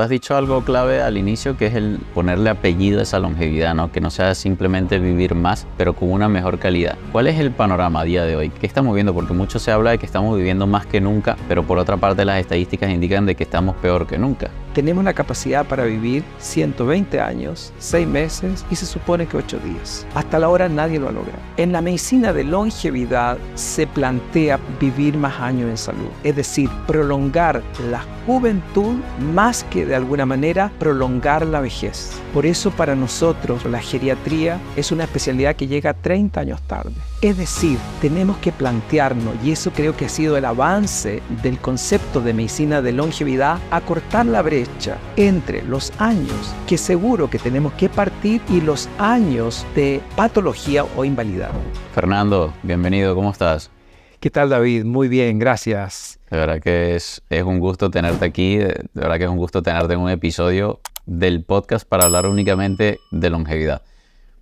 Has dicho algo clave al inicio que es el ponerle apellido a esa longevidad, ¿no? que no sea simplemente vivir más, pero con una mejor calidad. ¿Cuál es el panorama a día de hoy? ¿Qué estamos viendo? Porque mucho se habla de que estamos viviendo más que nunca, pero por otra parte las estadísticas indican de que estamos peor que nunca. Tenemos la capacidad para vivir 120 años, 6 meses y se supone que 8 días. Hasta la hora nadie lo ha logrado. En la medicina de longevidad se plantea vivir más años en salud, es decir, prolongar la juventud más que de alguna manera prolongar la vejez. Por eso para nosotros la geriatría es una especialidad que llega 30 años tarde. Es decir, tenemos que plantearnos, y eso creo que ha sido el avance del concepto de medicina de longevidad, acortar la brecha entre los años que seguro que tenemos que partir y los años de patología o invalidad. Fernando, bienvenido, ¿cómo estás? ¿Qué tal David? Muy bien, gracias. De verdad que es, un gusto tenerte aquí, de verdad que es un gusto tenerte en un episodio del podcast para hablar únicamente de longevidad.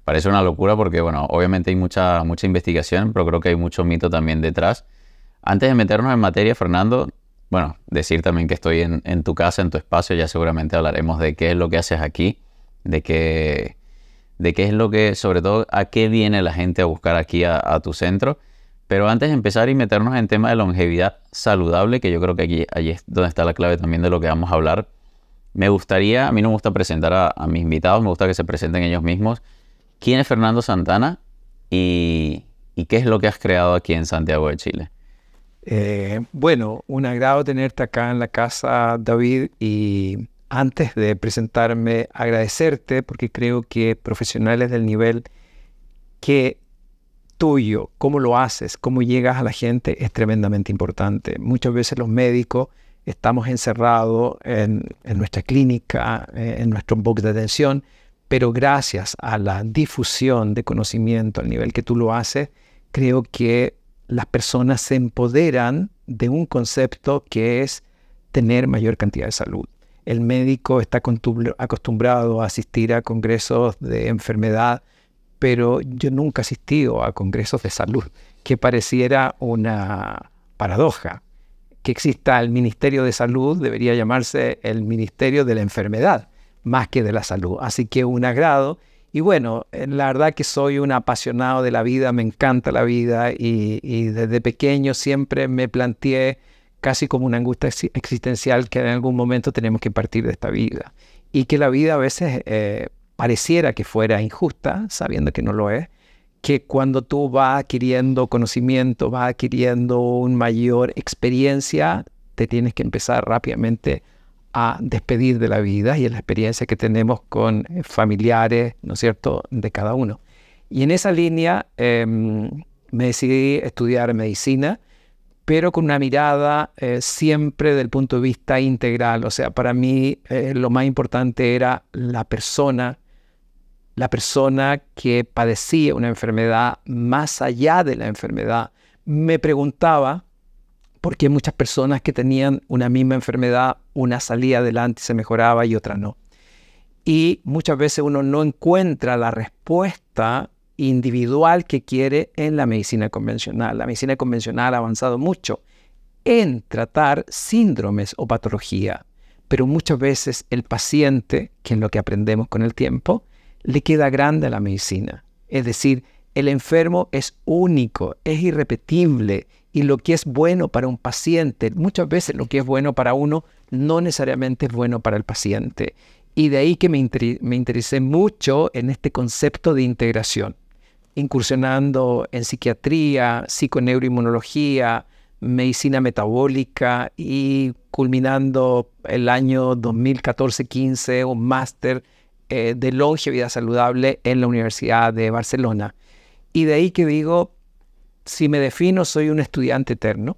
Parece una locura porque, bueno, obviamente hay mucha, mucha investigación, pero creo que hay mucho mito también detrás. Antes de meternos en materia, Fernando, bueno, decir también que estoy en, tu casa, en tu espacio, ya seguramente hablaremos de qué es lo que haces aquí, de qué, de qué es lo que, sobre todo, a qué viene la gente a buscar aquí a, a tu centro pero antes de empezar y meternos en tema de longevidad saludable, que yo creo que aquí, es donde está la clave también de lo que vamos a hablar, me gustaría, a mí no me gusta presentar a, mis invitados, me gusta que se presenten ellos mismos. ¿Quién es Fernando Santana y, qué es lo que has creado aquí en Santiago de Chile? Eh, bueno, un agrado tenerte acá en la casa, David, y antes de presentarme, agradecerte porque creo que profesionales del nivel que tuyo, cómo lo haces, cómo llegas a la gente es tremendamente importante. Muchas veces los médicos estamos encerrados en, nuestra clínica, eh, en nuestro box de atención, pero gracias a la difusión de conocimiento al nivel que tú lo haces, creo que las personas se empoderan de un concepto que es tener mayor cantidad de salud. El médico está acostumbrado a asistir a congresos de enfermedad pero yo nunca he asistido a congresos de salud, que pareciera una paradoja. Que exista el Ministerio de Salud debería llamarse el Ministerio de la Enfermedad, más que de la Salud. Así que un agrado. Y bueno, eh, la verdad que soy un apasionado de la vida, me encanta la vida y, desde pequeño siempre me planteé casi como una angustia existencial que en algún momento tenemos que partir de esta vida y que la vida a veces eh, pareciera que fuera injusta, sabiendo que no lo es, que cuando tú vas adquiriendo conocimiento, vas adquiriendo una mayor experiencia, te tienes que empezar rápidamente a despedir de la vida y es la experiencia que tenemos con eh, familiares, ¿no es cierto?, de cada uno. Y en esa línea em, me decidí estudiar medicina, pero con una mirada eh, siempre del punto de vista integral. O sea, para mí eh, lo más importante era la persona, la persona que padecía una enfermedad más allá de la enfermedad me preguntaba por qué muchas personas que tenían una misma enfermedad, una salía adelante y se mejoraba y otra no. Y muchas veces uno no encuentra la respuesta individual que quiere en la medicina convencional. La medicina convencional ha avanzado mucho en tratar síndromes o patología, pero muchas veces el paciente, que es lo que aprendemos con el tiempo, le queda grande a la medicina. Es decir, el enfermo es único, es irrepetible y lo que es bueno para un paciente, muchas veces lo que es bueno para uno no necesariamente es bueno para el paciente. Y de ahí que me, interesé mucho en este concepto de integración, incursionando en psiquiatría, psiconeuroinmunología, medicina metabólica y culminando el año 2014-15 un máster eh, de de vida saludable en la Universidad de Barcelona. Y de ahí que digo, si me defino, soy un estudiante eterno.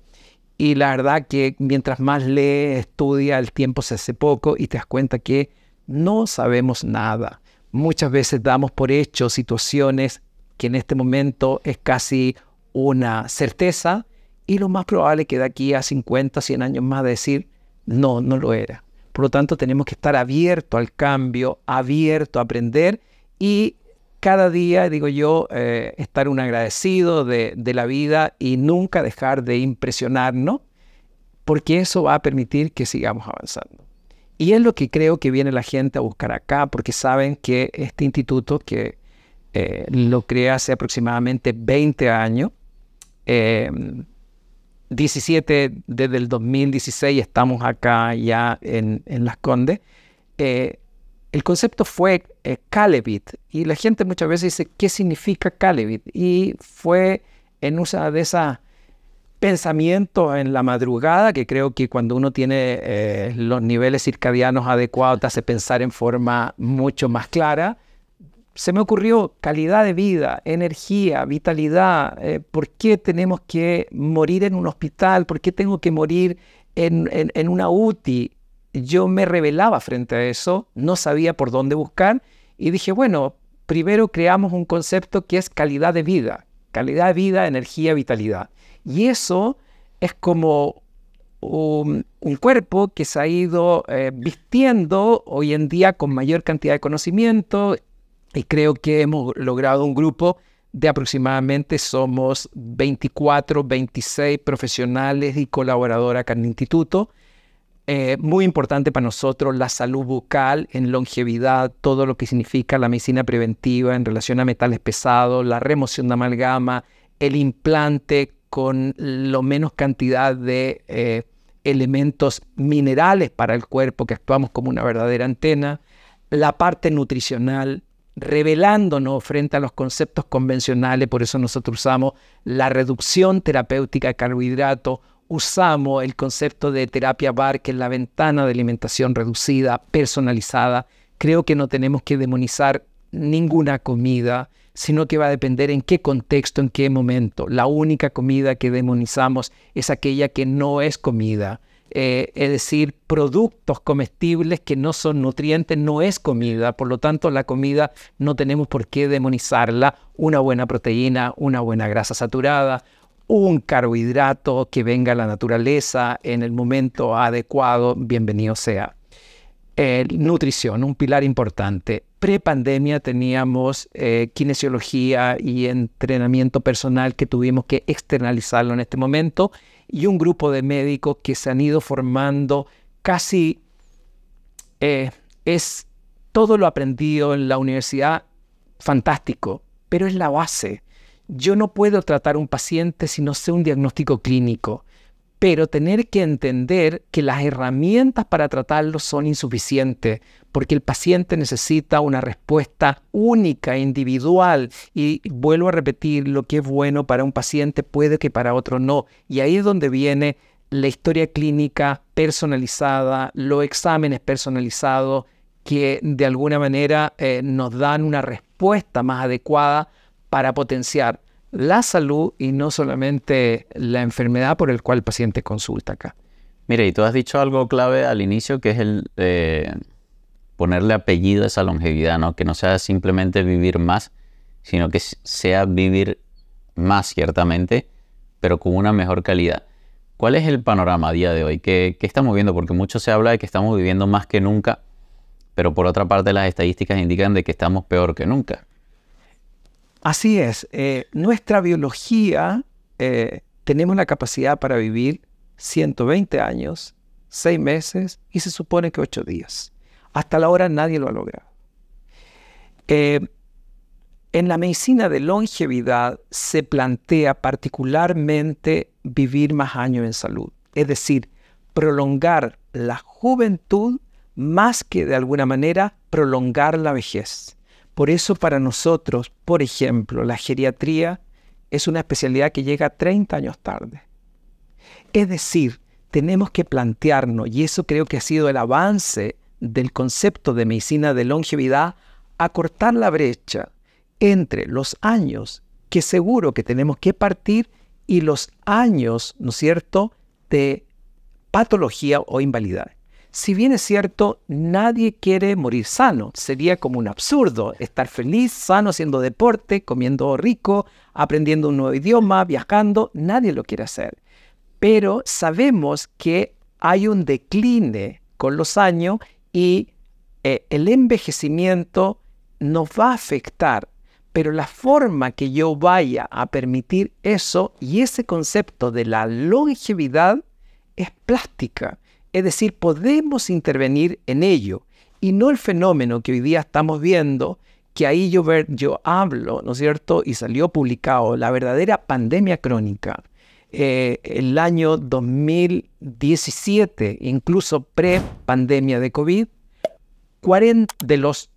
Y la verdad que mientras más lee, estudia, el tiempo se hace poco y te das cuenta que no sabemos nada. Muchas veces damos por hecho situaciones que en este momento es casi una certeza y lo más probable que de aquí a 50, 100 años más decir, no, no lo era. Por lo tanto, tenemos que estar abierto al cambio, abierto a aprender y cada día, digo yo, eh, estar un agradecido de, la vida y nunca dejar de impresionarnos, porque eso va a permitir que sigamos avanzando. Y es lo que creo que viene la gente a buscar acá, porque saben que este instituto que eh, lo creé hace aproximadamente 20 años, eh, 17, desde el 2016 estamos acá ya en, Las Condes. Eh, el concepto fue eh, Calebit y la gente muchas veces dice, ¿qué significa Calebit? Y fue en uso de ese pensamiento en la madrugada, que creo que cuando uno tiene eh, los niveles circadianos adecuados te hace pensar en forma mucho más clara se me ocurrió calidad de vida, energía, vitalidad. Eh, ¿Por qué tenemos que morir en un hospital? ¿Por qué tengo que morir en, una UTI? Yo me revelaba frente a eso, no sabía por dónde buscar y dije, bueno, primero creamos un concepto que es calidad de vida. Calidad de vida, energía, vitalidad. Y eso es como un, cuerpo que se ha ido eh, vistiendo hoy en día con mayor cantidad de conocimiento, y creo que hemos logrado un grupo de aproximadamente somos 24, 26 profesionales y colaboradoras acá en el instituto. Eh, muy importante para nosotros la salud bucal en longevidad, todo lo que significa la medicina preventiva en relación a metales pesados, la remoción de amalgama, el implante con lo menos cantidad de eh, elementos minerales para el cuerpo que actuamos como una verdadera antena, la parte nutricional, revelándonos frente a los conceptos convencionales, por eso nosotros usamos la reducción terapéutica de carbohidratos, usamos el concepto de terapia bar, que la ventana de alimentación reducida, personalizada. Creo que no tenemos que demonizar ninguna comida, sino que va a depender en qué contexto, en qué momento. La única comida que demonizamos es aquella que no es comida. Eh, es decir, productos comestibles que no son nutrientes, no es comida, por lo tanto la comida no tenemos por qué demonizarla, una buena proteína, una buena grasa saturada, un carbohidrato que venga a la naturaleza en el momento adecuado, bienvenido sea. nutrición, un pilar importante. Pre-pandemia teníamos eh, kinesiología y entrenamiento personal que tuvimos que externalizarlo en este momento y un grupo de médicos que se han ido formando casi eh, es todo lo aprendido en la universidad fantástico, pero es la base. Yo no puedo tratar un paciente si no sé un diagnóstico clínico, pero tener que entender que las herramientas para tratarlo son insuficientes porque el paciente necesita una respuesta única, individual. Y vuelvo a repetir, lo que es bueno para un paciente puede que para otro no. Y ahí es donde viene la historia clínica personalizada, los exámenes personalizados que de alguna manera eh, nos dan una respuesta más adecuada para potenciar la salud y no solamente la enfermedad por el cual el paciente consulta acá. Mire, y tú has dicho algo clave al inicio que es el, eh, ponerle apellido a esa longevidad, ¿no? Que no sea simplemente vivir más, sino que sea vivir más ciertamente, pero con una mejor calidad. ¿Cuál es el panorama a día de hoy? ¿Qué, estamos viendo? Porque mucho se habla de que estamos viviendo más que nunca, pero por otra parte las estadísticas indican de que estamos peor que nunca. Así es. Eh, nuestra biología, eh, tenemos la capacidad para vivir 120 años, 6 meses y se supone que 8 días. Hasta la hora nadie lo ha logrado. Eh, en la medicina de longevidad se plantea particularmente vivir más años en salud, es decir, prolongar la juventud más que de alguna manera prolongar la vejez. Por eso para nosotros, por ejemplo, la geriatría es una especialidad que llega 30 años tarde. Es decir, tenemos que plantearnos, y eso creo que ha sido el avance del concepto de medicina de longevidad a acortar la brecha entre los años que seguro que tenemos que partir y los años, ¿no es cierto?, de patología o invalidez. Si bien es cierto, nadie quiere morir sano. Sería como un absurdo estar feliz, sano, haciendo deporte, comiendo rico, aprendiendo un nuevo idioma, viajando. Nadie lo quiere hacer. Pero sabemos que hay un decline con los años y eh, el envejecimiento nos va a afectar, pero la forma que yo vaya a permitir eso y ese concepto de la longevidad es plástica, es decir, podemos intervenir en ello y no el fenómeno que hoy día estamos viendo, que ahí yo, yo hablo, ¿no es cierto? Y salió publicado la verdadera pandemia crónica, eh, el año 2017, incluso pre-pandemia de COVID, 40 de los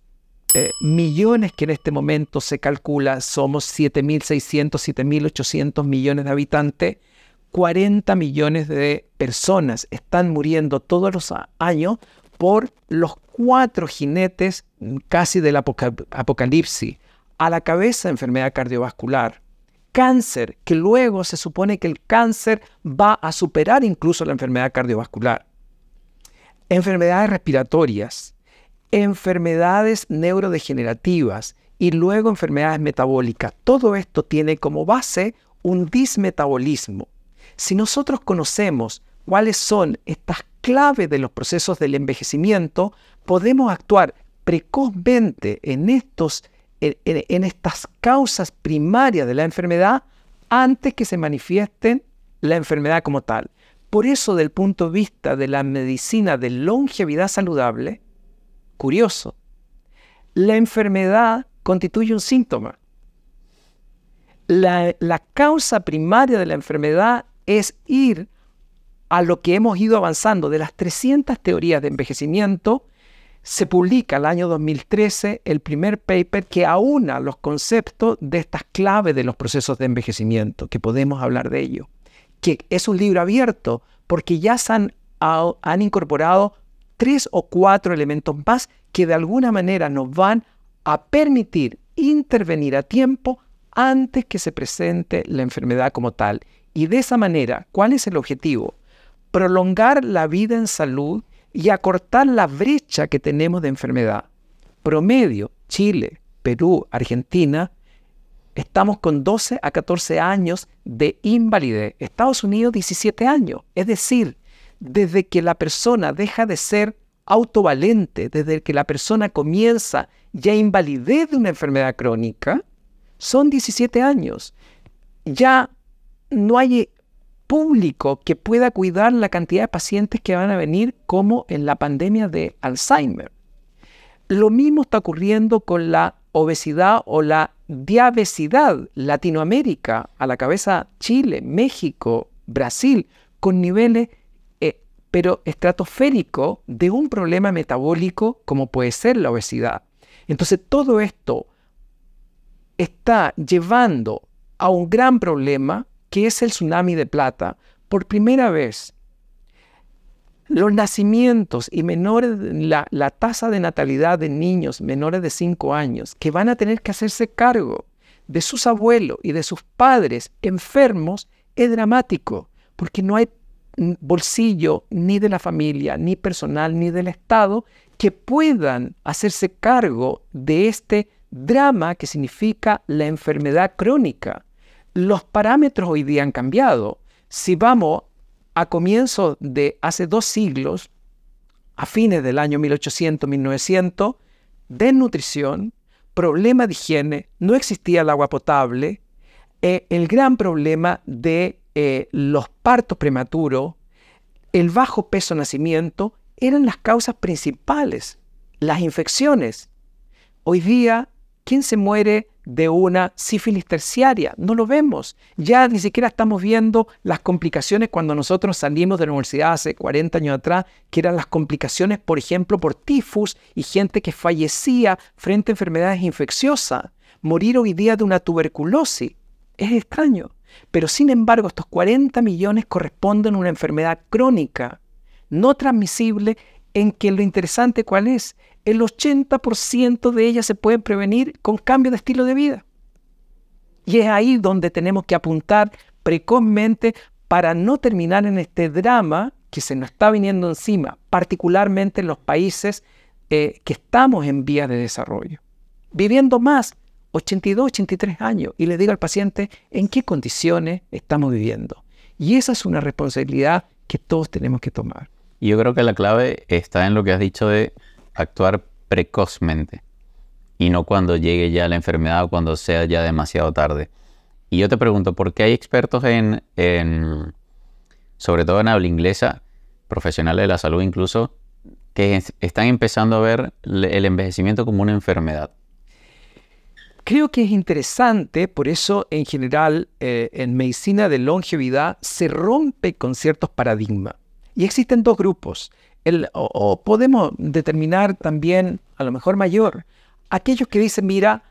eh, millones que en este momento se calcula, somos 7.600, 7.800 millones de habitantes, 40 millones de personas están muriendo todos los años por los cuatro jinetes mm, casi del apocalipsis. A la cabeza enfermedad cardiovascular, cáncer, que luego se supone que el cáncer va a superar incluso la enfermedad cardiovascular. Enfermedades respiratorias, enfermedades neurodegenerativas y luego enfermedades metabólicas. Todo esto tiene como base un dismetabolismo. Si nosotros conocemos cuáles son estas claves de los procesos del envejecimiento, podemos actuar precozmente en estos en, estas causas primarias de la enfermedad antes que se manifiesten la enfermedad como tal. Por eso, del punto de vista de la medicina de longevidad saludable, curioso, la enfermedad constituye un síntoma. La, la, causa primaria de la enfermedad es ir a lo que hemos ido avanzando de las 300 teorías de envejecimiento se publica el año 2013 el primer paper que aúna los conceptos de estas claves de los procesos de envejecimiento, que podemos hablar de ello, que es un libro abierto porque ya se han, han incorporado tres o cuatro elementos más que de alguna manera nos van a permitir intervenir a tiempo antes que se presente la enfermedad como tal. Y de esa manera, ¿cuál es el objetivo? Prolongar la vida en salud y acortar la brecha que tenemos de enfermedad. Promedio, Chile, Perú, Argentina, estamos con 12 a 14 años de invalidez. Estados Unidos, 17 años. Es decir, desde que la persona deja de ser autovalente, desde que la persona comienza ya invalidez de una enfermedad crónica, son 17 años. Ya no hay público que pueda cuidar la cantidad de pacientes que van a venir como en la pandemia de Alzheimer. Lo mismo está ocurriendo con la obesidad o la diabesidad. Latinoamérica, a la cabeza Chile, México, Brasil, con niveles eh, pero estratosféricos de un problema metabólico como puede ser la obesidad. Entonces todo esto está llevando a un gran problema que es el tsunami de plata, por primera vez, los nacimientos y menores, la, la tasa de natalidad de niños menores de 5 años que van a tener que hacerse cargo de sus abuelos y de sus padres enfermos es dramático, porque no hay bolsillo ni de la familia, ni personal, ni del Estado que puedan hacerse cargo de este drama que significa la enfermedad crónica los parámetros hoy día han cambiado. Si vamos a comienzos de hace dos siglos, a fines del año 1800-1900, desnutrición, problema de higiene, no existía el agua potable, eh, el gran problema de eh, los partos prematuros, el bajo peso nacimiento, eran las causas principales, las infecciones. Hoy día, ¿quién se muere de una sífilis terciaria. No lo vemos. Ya ni siquiera estamos viendo las complicaciones cuando nosotros salimos de la universidad hace 40 años atrás, que eran las complicaciones, por ejemplo, por tifus y gente que fallecía frente a enfermedades infecciosas. Morir hoy día de una tuberculosis. Es extraño. Pero sin embargo, estos 40 millones corresponden a una enfermedad crónica, no transmisible, en que lo interesante cuál es, el 80% de ellas se pueden prevenir con cambio de estilo de vida. Y es ahí donde tenemos que apuntar precozmente para no terminar en este drama que se nos está viniendo encima, particularmente en los países eh, que estamos en vía de desarrollo. Viviendo más, 82, 83 años, y le digo al paciente en qué condiciones estamos viviendo. Y esa es una responsabilidad que todos tenemos que tomar. Yo creo que la clave está en lo que has dicho de actuar precozmente y no cuando llegue ya la enfermedad o cuando sea ya demasiado tarde. Y yo te pregunto, ¿por qué hay expertos en, sobre todo en habla inglesa, profesionales de la salud incluso, que están empezando a ver el envejecimiento como una enfermedad? Creo que es interesante, por eso en general eh, en medicina de longevidad se rompe con ciertos paradigmas. Y existen dos grupos o, o podemos determinar también, a lo mejor mayor, aquellos que dicen, mira,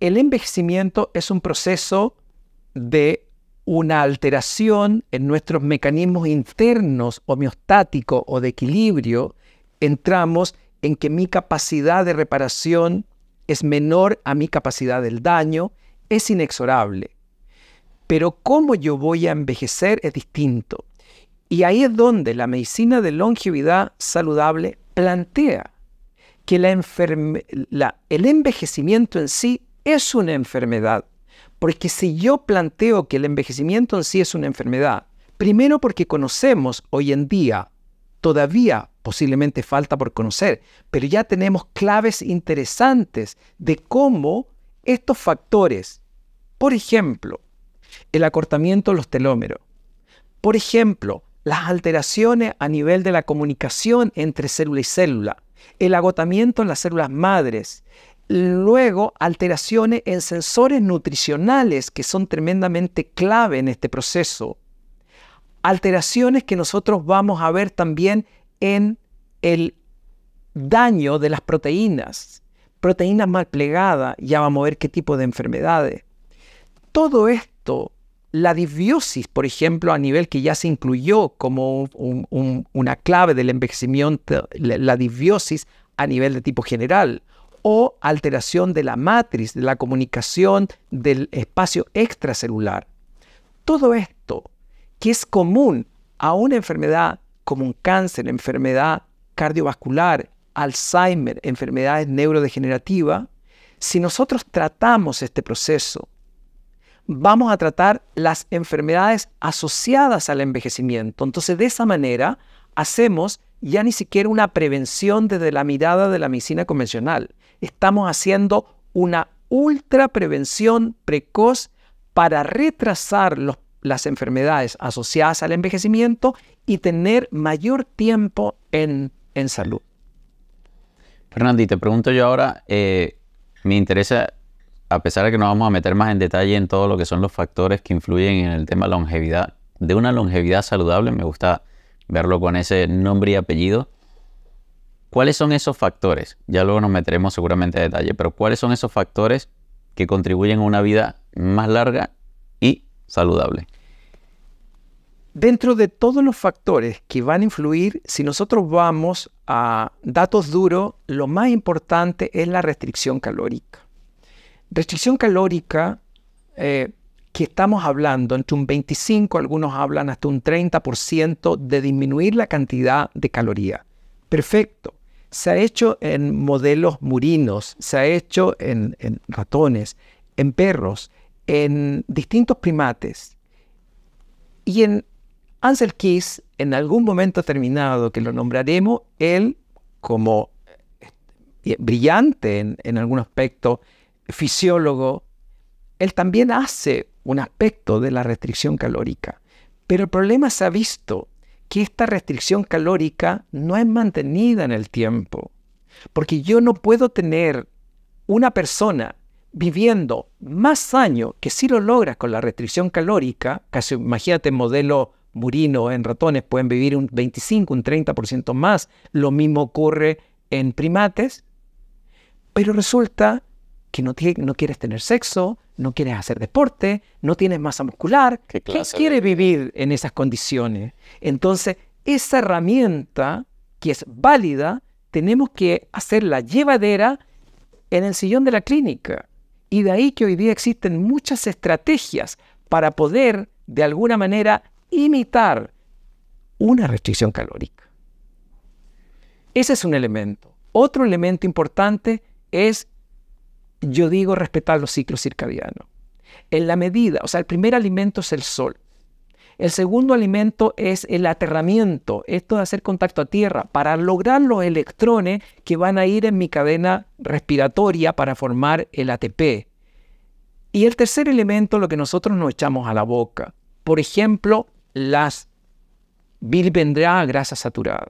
el envejecimiento es un proceso de una alteración en nuestros mecanismos internos homeostáticos o de equilibrio, entramos en que mi capacidad de reparación es menor a mi capacidad del daño, es inexorable. Pero cómo yo voy a envejecer es distinto. Y ahí es donde la medicina de longevidad saludable plantea que el envejecimiento en sí es una enfermedad. Porque si yo planteo que el envejecimiento en sí es una enfermedad, primero porque conocemos hoy en día, todavía posiblemente falta por conocer, pero ya tenemos claves interesantes de cómo estos factores, por ejemplo, el acortamiento de los telómeros, por ejemplo, las alteraciones a nivel de la comunicación entre célula y célula, el agotamiento en las células madres, luego alteraciones en sensores nutricionales que son tremendamente clave en este proceso, alteraciones que nosotros vamos a ver también en el daño de las proteínas, proteínas mal plegadas, ya vamos a ver qué tipo de enfermedades. Todo esto la disbiosis, por ejemplo, a nivel que ya se incluyó como una clave del envejecimiento, la disbiosis a nivel de tipo general, o alteración de la matriz, de la comunicación del espacio extracelular. Todo esto que es común a una enfermedad como un cáncer, enfermedad cardiovascular, Alzheimer, enfermedades neurodegenerativas, si nosotros tratamos este proceso vamos a tratar las enfermedades asociadas al envejecimiento. Entonces, de esa manera, hacemos ya ni siquiera una prevención desde la mirada de la medicina convencional. Estamos haciendo una ultra prevención precoz para retrasar las enfermedades asociadas al envejecimiento y tener mayor tiempo en, en salud. Fernando, te pregunto yo ahora, eh, me interesa a pesar de que nos vamos a meter más en detalle en todo lo que son los factores que influyen en el tema de la longevidad, de una longevidad saludable, me gusta verlo con ese nombre y apellido. ¿Cuáles son esos factores? Ya luego nos meteremos seguramente a detalle, pero ¿cuáles son esos factores que contribuyen a una vida más larga y saludable? Dentro de todos los factores que van a influir, si nosotros vamos a datos duros, lo más importante es la restricción calórica. Restricción calórica eh, que estamos hablando entre un 25, algunos hablan hasta un 30% de disminuir la cantidad de caloría. Perfecto. Se ha hecho en modelos murinos, se ha hecho en, ratones, en perros, en distintos primates. Y en Ansel Keys, en algún momento terminado, que lo nombraremos, él como eh, brillante en algún aspecto fisiólogo, él también hace un aspecto de la restricción calórica. Pero el problema se ha visto que esta restricción calórica no es mantenida en el tiempo. Porque yo no puedo tener una persona viviendo más años que si lo logras con la restricción calórica, casi imagínate modelo murino en ratones pueden vivir un 25, un 30% más, lo mismo ocurre en primates, pero resulta que no, quieres tener sexo, no quieres hacer deporte, no tienes masa muscular. ¿Qué, quiere vivir en esas condiciones? Entonces, esa herramienta que es válida, tenemos que hacerla llevadera en el sillón de la clínica. Y de ahí que hoy día existen muchas estrategias para poder, de alguna manera, imitar una restricción calórica. Ese es un elemento. Otro elemento importante es yo digo respetar los ciclos circadianos. En la medida, o sea, el primer alimento es el sol. El segundo alimento es el aterramiento, esto de hacer contacto a tierra, para lograr los electrones que van a ir en mi cadena respiratoria para formar el ATP. Y el tercer elemento, lo que nosotros nos echamos a la boca. Por ejemplo, las vendrá grasa saturada.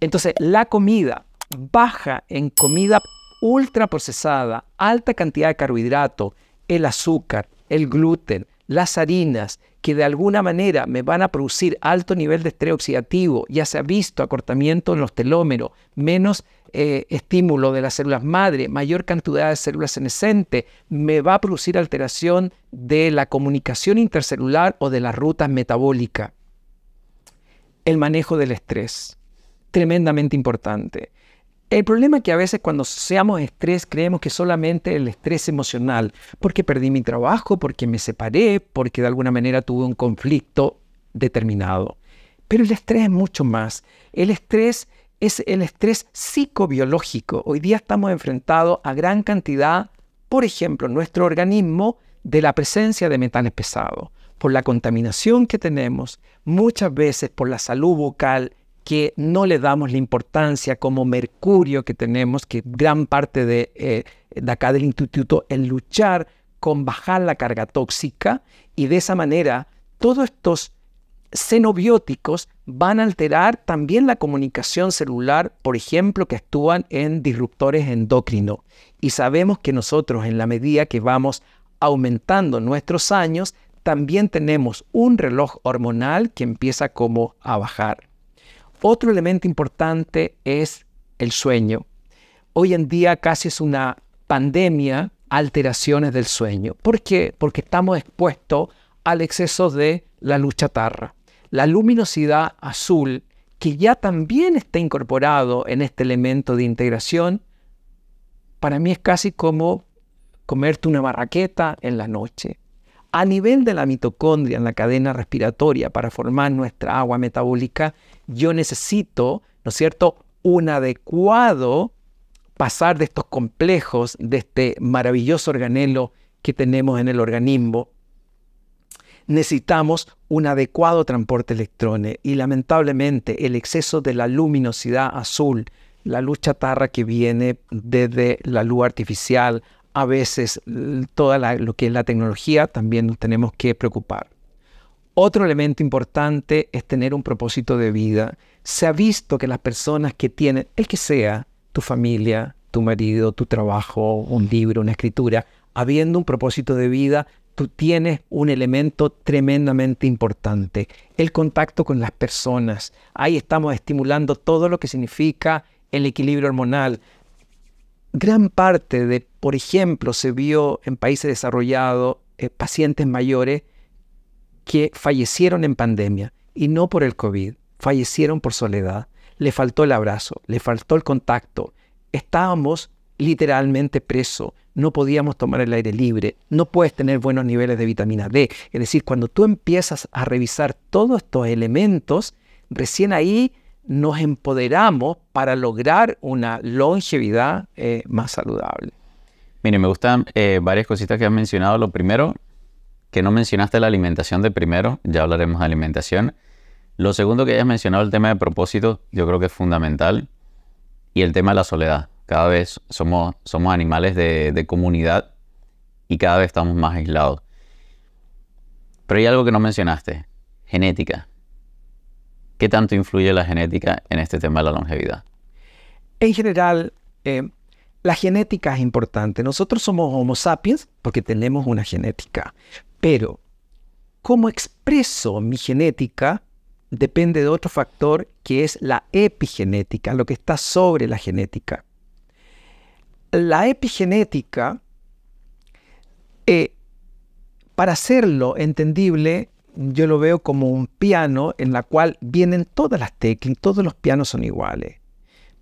Entonces, la comida baja en comida ultraprocesada, alta cantidad de carbohidrato, el azúcar, el gluten, las harinas, que de alguna manera me van a producir alto nivel de estrés oxidativo, ya se ha visto acortamiento en los telómeros, menos eh, estímulo de las células madre, mayor cantidad de células senescentes, me va a producir alteración de la comunicación intercelular o de las rutas metabólica. El manejo del estrés, tremendamente importante. El problema es que a veces cuando seamos estrés creemos que solamente el estrés emocional, porque perdí mi trabajo, porque me separé, porque de alguna manera tuve un conflicto determinado. Pero el estrés es mucho más. El estrés es el estrés psicobiológico. Hoy día estamos enfrentados a gran cantidad, por ejemplo, nuestro organismo de la presencia de metales pesados, por la contaminación que tenemos, muchas veces por la salud vocal, que no le damos la importancia como mercurio que tenemos, que gran parte de, eh, acá del instituto, en luchar con bajar la carga tóxica y de esa manera todos estos xenobióticos van a alterar también la comunicación celular, por ejemplo, que actúan en disruptores endocrinos. Y sabemos que nosotros, en la medida que vamos aumentando nuestros años, también tenemos un reloj hormonal que empieza como a bajar. Otro elemento importante es el sueño. Hoy en día casi es una pandemia alteraciones del sueño. ¿Por qué? Porque estamos expuestos al exceso de la luz La luminosidad azul, que ya también está incorporado en este elemento de integración, para mí es casi como comerte una barraqueta en la noche a nivel de la mitocondria en la cadena respiratoria para formar nuestra agua metabólica, yo necesito, ¿no es cierto?, un adecuado pasar de estos complejos, de este maravilloso organelo que tenemos en el organismo. Necesitamos un adecuado transporte electrónico y lamentablemente el exceso de la luminosidad azul, la luz chatarra que viene desde la luz artificial, a veces toda lo que es la tecnología también nos tenemos que preocupar. Otro elemento importante es tener un propósito de vida. Se ha visto que las personas que tienen, el que sea, tu familia, tu marido, tu trabajo, un libro, una escritura, habiendo un propósito de vida, tú tienes un elemento tremendamente importante, el contacto con las personas. Ahí estamos estimulando todo lo que significa el equilibrio hormonal, gran parte de, por ejemplo, se vio en países desarrollados eh, pacientes mayores que fallecieron en pandemia y no por el COVID, fallecieron por soledad, le faltó el abrazo, le faltó el contacto, estábamos literalmente presos, no podíamos tomar el aire libre, no puedes tener buenos niveles de vitamina D. Es decir, cuando tú empiezas a revisar todos estos elementos, recién ahí nos empoderamos para lograr una longevidad eh, más saludable. Mire, me gustan eh, varias cositas que has mencionado. Lo primero, que no mencionaste la alimentación de primero, ya hablaremos de alimentación. Lo segundo que hayas mencionado, el tema de propósito, yo creo que es fundamental. Y el tema de la soledad. Cada vez somos, animales de comunidad y cada vez estamos más aislados. Pero hay algo que no mencionaste, genética. ¿Qué tanto influye la genética en este tema de la longevidad? En general, eh, la genética es importante. Nosotros somos Homo sapiens porque tenemos una genética, pero cómo expreso mi genética depende de otro factor que es la epigenética, lo que está sobre la genética. La epigenética, eh, para hacerlo entendible, yo lo veo como un piano en la cual vienen todas las teclas, todos los pianos son iguales,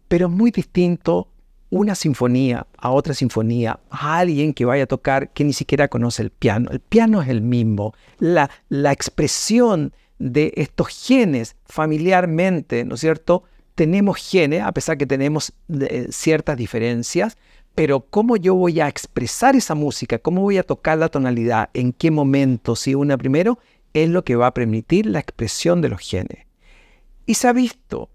pero es muy distinto una sinfonía a otra sinfonía, a alguien que vaya a tocar que ni siquiera conoce el piano. El piano es el mismo, la, expresión de estos genes familiarmente, ¿no es cierto? Tenemos genes, a pesar que tenemos eh, ciertas diferencias, pero cómo yo voy a expresar esa música, cómo voy a tocar la tonalidad, en qué momento, si una primero, es lo que va a permitir la expresión de los genes. Y se ha visto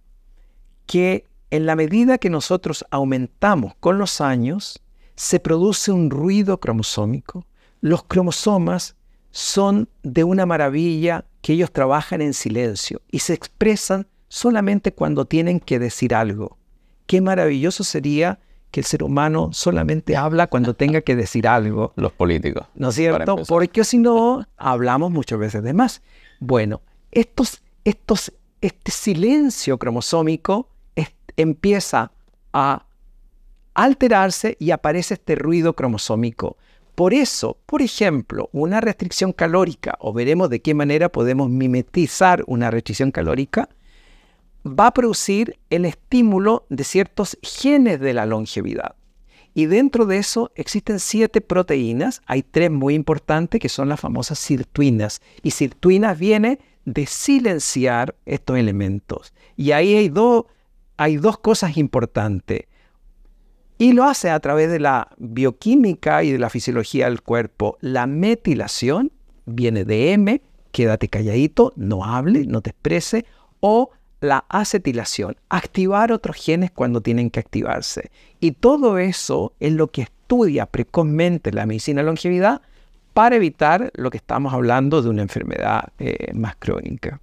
que en la medida que nosotros aumentamos con los años, se produce un ruido cromosómico. Los cromosomas son de una maravilla que ellos trabajan en silencio y se expresan solamente cuando tienen que decir algo. Qué maravilloso sería que el ser humano solamente habla cuando tenga que decir algo. Los políticos. ¿No es cierto? Porque si no, hablamos muchas veces de más. Bueno, estos, estos, este silencio cromosómico empieza a alterarse y aparece este ruido cromosómico. Por eso, por ejemplo, una restricción calórica, o veremos de qué manera podemos mimetizar una restricción calórica, va a producir el estímulo de ciertos genes de la longevidad. Y dentro de eso existen siete proteínas. Hay tres muy importantes que son las famosas sirtuinas. Y sirtuinas viene de silenciar estos elementos. Y ahí hay, hay dos cosas importantes. Y lo hace a través de la bioquímica y de la fisiología del cuerpo. La metilación viene de M, quédate calladito, no hable, no te exprese, o la acetilación, activar otros genes cuando tienen que activarse. Y todo eso es lo que estudia precozmente la medicina de longevidad para evitar lo que estamos hablando de una enfermedad eh, más crónica.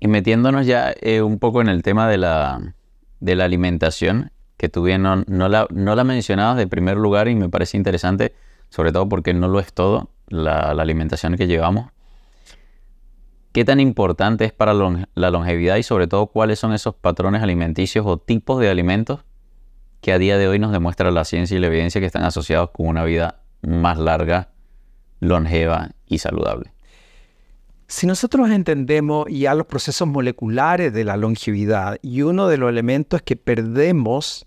Y metiéndonos ya eh, un poco en el tema de la, alimentación, que tú bien no, la, mencionabas de primer lugar y me parece interesante, sobre todo porque no lo es todo la alimentación que llevamos qué tan importante es para la longevidad y sobre todo cuáles son esos patrones alimenticios o tipos de alimentos que a día de hoy nos demuestra la ciencia y la evidencia que están asociados con una vida más larga, longeva y saludable. Si nosotros entendemos ya los procesos moleculares de la longevidad y uno de los elementos es que perdemos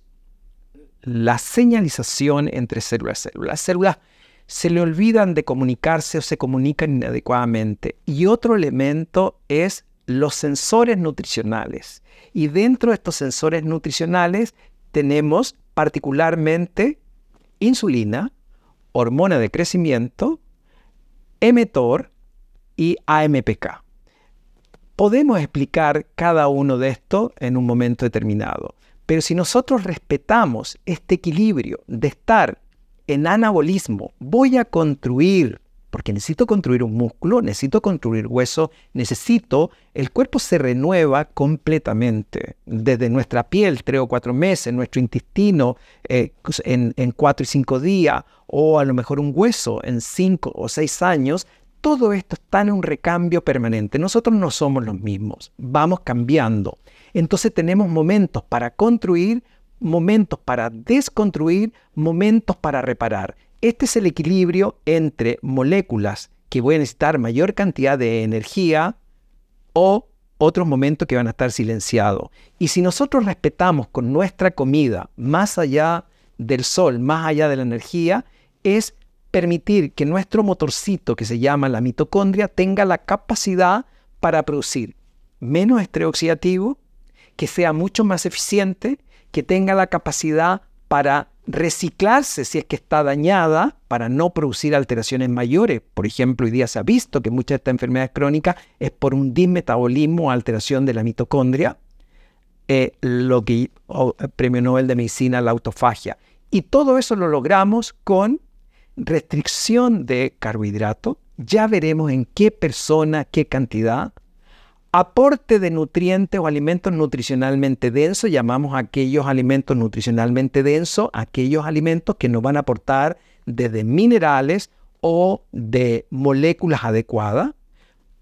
la señalización entre células, y célula. células se le olvidan de comunicarse o se comunican inadecuadamente. Y otro elemento es los sensores nutricionales. Y dentro de estos sensores nutricionales tenemos particularmente insulina, hormona de crecimiento, mTOR y AMPK. Podemos explicar cada uno de estos en un momento determinado, pero si nosotros respetamos este equilibrio de estar en anabolismo. Voy a construir, porque necesito construir un músculo, necesito construir hueso, necesito, el cuerpo se renueva completamente, desde nuestra piel, tres o cuatro meses, nuestro intestino eh, en, en cuatro y cinco días, o a lo mejor un hueso en cinco o seis años, todo esto está en un recambio permanente. Nosotros no somos los mismos, vamos cambiando. Entonces tenemos momentos para construir, momentos para desconstruir, momentos para reparar. Este es el equilibrio entre moléculas que voy a necesitar mayor cantidad de energía o otros momentos que van a estar silenciados. Y si nosotros respetamos con nuestra comida más allá del sol, más allá de la energía, es permitir que nuestro motorcito que se llama la mitocondria tenga la capacidad para producir menos estrés oxidativo, que sea mucho más eficiente que tenga la capacidad para reciclarse si es que está dañada para no producir alteraciones mayores. Por ejemplo, hoy día se ha visto que muchas de estas enfermedades crónicas es por un dismetabolismo o alteración de la mitocondria, eh, lo que el eh, premio Nobel de Medicina, la autofagia. Y todo eso lo logramos con restricción de carbohidratos. Ya veremos en qué persona, qué cantidad, aporte de nutrientes o alimentos nutricionalmente densos, llamamos aquellos alimentos nutricionalmente densos, aquellos alimentos que nos van a aportar desde minerales o de moléculas adecuadas,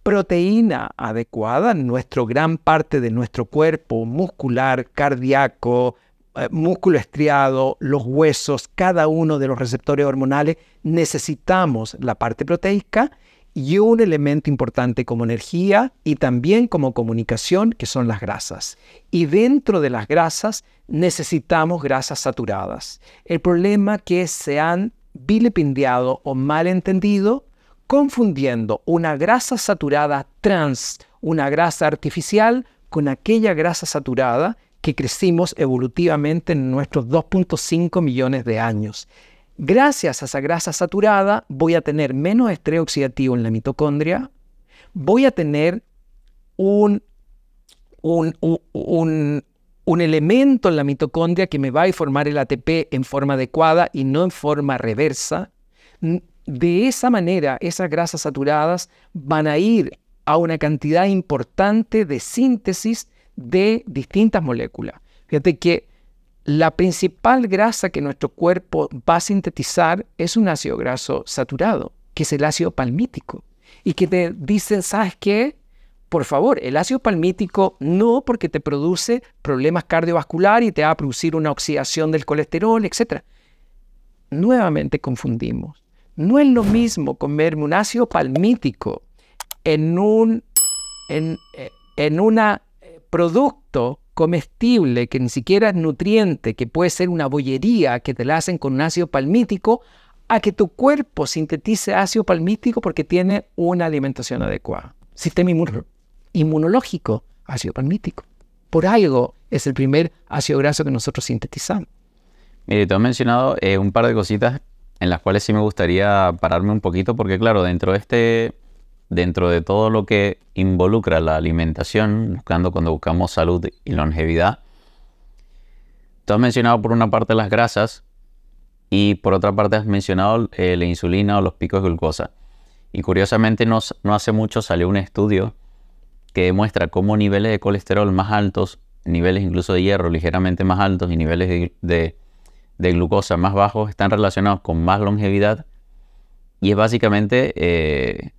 proteína adecuada, nuestro gran parte de nuestro cuerpo muscular, cardíaco, eh, músculo estriado, los huesos, cada uno de los receptores hormonales, necesitamos la parte proteica y un elemento importante como energía y también como comunicación, que son las grasas. Y dentro de las grasas necesitamos grasas saturadas. El problema que se han vilipendiado o malentendido confundiendo una grasa saturada trans, una grasa artificial, con aquella grasa saturada que crecimos evolutivamente en nuestros 2.5 millones de años. Gracias a esa grasa saturada voy a tener menos estrés oxidativo en la mitocondria, voy a tener un, un, elemento en la mitocondria que me va a formar el ATP en forma adecuada y no en forma reversa. De esa manera, esas grasas saturadas van a ir a una cantidad importante de síntesis de distintas moléculas. Fíjate que la principal grasa que nuestro cuerpo va a sintetizar es un ácido graso saturado, que es el ácido palmítico, y que te dicen, ¿sabes qué? Por favor, el ácido palmítico no porque te produce problemas cardiovasculares y te va a producir una oxidación del colesterol, etc. Nuevamente confundimos. No es lo mismo comerme un ácido palmítico en un en, eh, eh, producto comestible, que ni siquiera es nutriente, que puede ser una bollería que te la hacen con un ácido palmítico, a que tu cuerpo sintetice ácido palmítico porque tiene una alimentación adecuada. Sistema inmunológico, ácido palmítico. Por algo es el primer ácido graso que nosotros sintetizamos. Mire, te has mencionado eh, un par de cositas en las cuales sí me gustaría pararme un poquito porque, claro, dentro de este dentro de todo lo que involucra la alimentación, buscando cuando buscamos salud y longevidad, tú has mencionado por una parte las grasas y por otra parte has mencionado eh, la insulina o los picos de glucosa. Y curiosamente no, hace mucho salió un estudio que demuestra cómo niveles de colesterol más altos, niveles incluso de hierro ligeramente más altos y niveles de, glucosa más bajos están relacionados con más longevidad. Y es básicamente eh,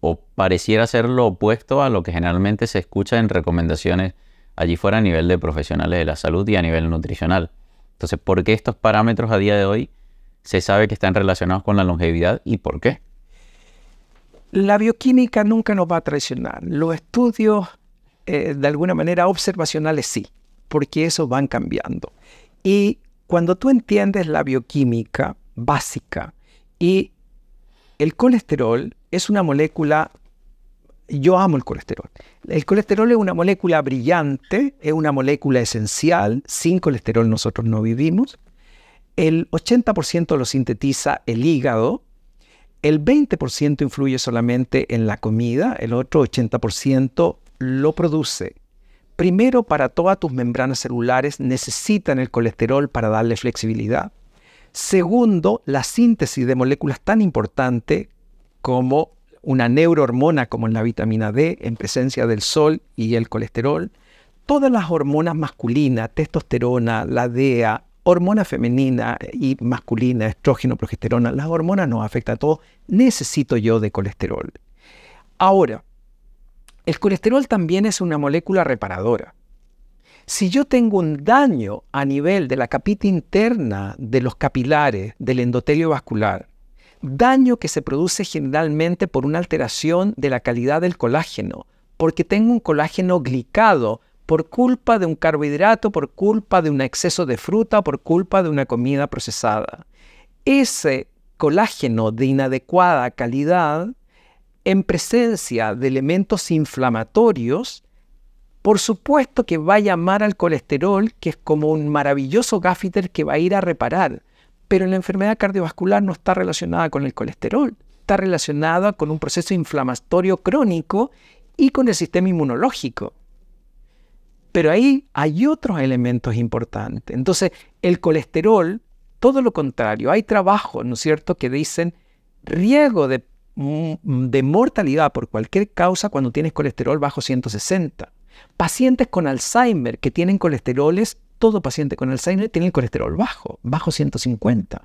o pareciera ser lo opuesto a lo que generalmente se escucha en recomendaciones allí fuera a nivel de profesionales de la salud y a nivel nutricional. Entonces, ¿por qué estos parámetros a día de hoy se sabe que están relacionados con la longevidad y por qué? La bioquímica nunca nos va a traicionar. Los estudios, eh, de alguna manera, observacionales sí, porque esos van cambiando. Y cuando tú entiendes la bioquímica básica y el colesterol es una molécula, yo amo el colesterol. El colesterol es una molécula brillante, es una molécula esencial, sin colesterol nosotros no vivimos. El 80% lo sintetiza el hígado, el 20% influye solamente en la comida, el otro 80% lo produce. Primero, para todas tus membranas celulares necesitan el colesterol para darle flexibilidad. Segundo, la síntesis de moléculas tan importante como una neurohormona como la vitamina D en presencia del sol y el colesterol, todas las hormonas masculinas, testosterona, la DEA, hormona femenina y masculina, estrógeno, progesterona, las hormonas nos afectan a todos. Necesito yo de colesterol. Ahora, el colesterol también es una molécula reparadora. Si yo tengo un daño a nivel de la capita interna de los capilares del endotelio vascular, daño que se produce generalmente por una alteración de la calidad del colágeno, porque tengo un colágeno glicado por culpa de un carbohidrato, por culpa de un exceso de fruta, por culpa de una comida procesada. Ese colágeno de inadecuada calidad, en presencia de elementos inflamatorios, por supuesto que va a llamar al colesterol, que es como un maravilloso gaffiter que va a ir a reparar pero la enfermedad cardiovascular no está relacionada con el colesterol, está relacionada con un proceso inflamatorio crónico y con el sistema inmunológico. Pero ahí hay otros elementos importantes. Entonces, el colesterol, todo lo contrario, hay trabajos, ¿no es cierto?, que dicen riesgo mm, de, mortalidad por cualquier causa cuando tienes colesterol bajo 160. Pacientes con Alzheimer que tienen colesteroles todo paciente con Alzheimer tiene el colesterol bajo, bajo 150.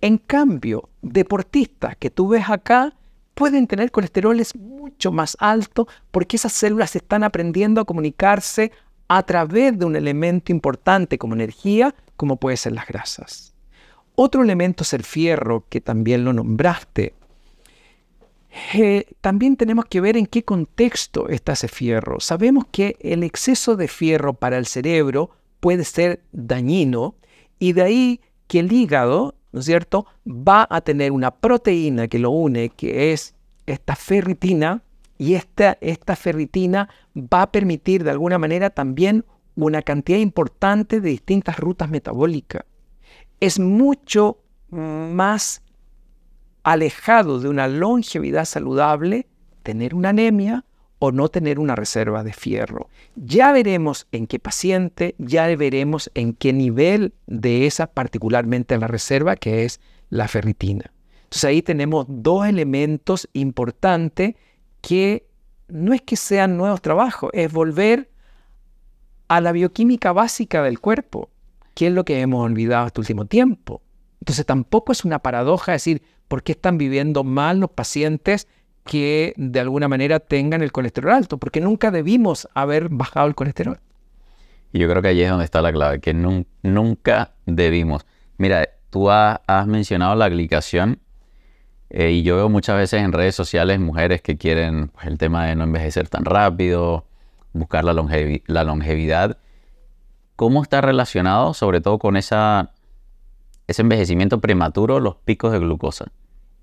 En cambio, deportistas que tú ves acá pueden tener colesteroles mucho más alto porque esas células están aprendiendo a comunicarse a través de un elemento importante como energía, como puede ser las grasas. Otro elemento es el fierro, que también lo nombraste. Eh, también tenemos que ver en qué contexto está ese fierro. Sabemos que el exceso de fierro para el cerebro puede ser dañino y de ahí que el hígado, ¿no es cierto?, va a tener una proteína que lo une, que es esta ferritina, y esta, esta ferritina va a permitir de alguna manera también una cantidad importante de distintas rutas metabólicas. Es mucho más alejado de una longevidad saludable tener una anemia o no tener una reserva de fierro. Ya veremos en qué paciente, ya veremos en qué nivel de esa particularmente la reserva que es la ferritina. Entonces ahí tenemos dos elementos importantes que no es que sean nuevos trabajos, es volver a la bioquímica básica del cuerpo, que es lo que hemos olvidado este último tiempo. Entonces tampoco es una paradoja decir por qué están viviendo mal los pacientes que de alguna manera tengan el colesterol alto, porque nunca debimos haber bajado el colesterol. Y yo creo que ahí es donde está la clave, que nunca debimos. Mira, tú has mencionado la glicación eh, y yo veo muchas veces en redes sociales mujeres que quieren pues, el tema de no envejecer tan rápido, buscar la, la, longevidad. ¿Cómo está relacionado sobre todo con esa, ese envejecimiento prematuro los picos de glucosa?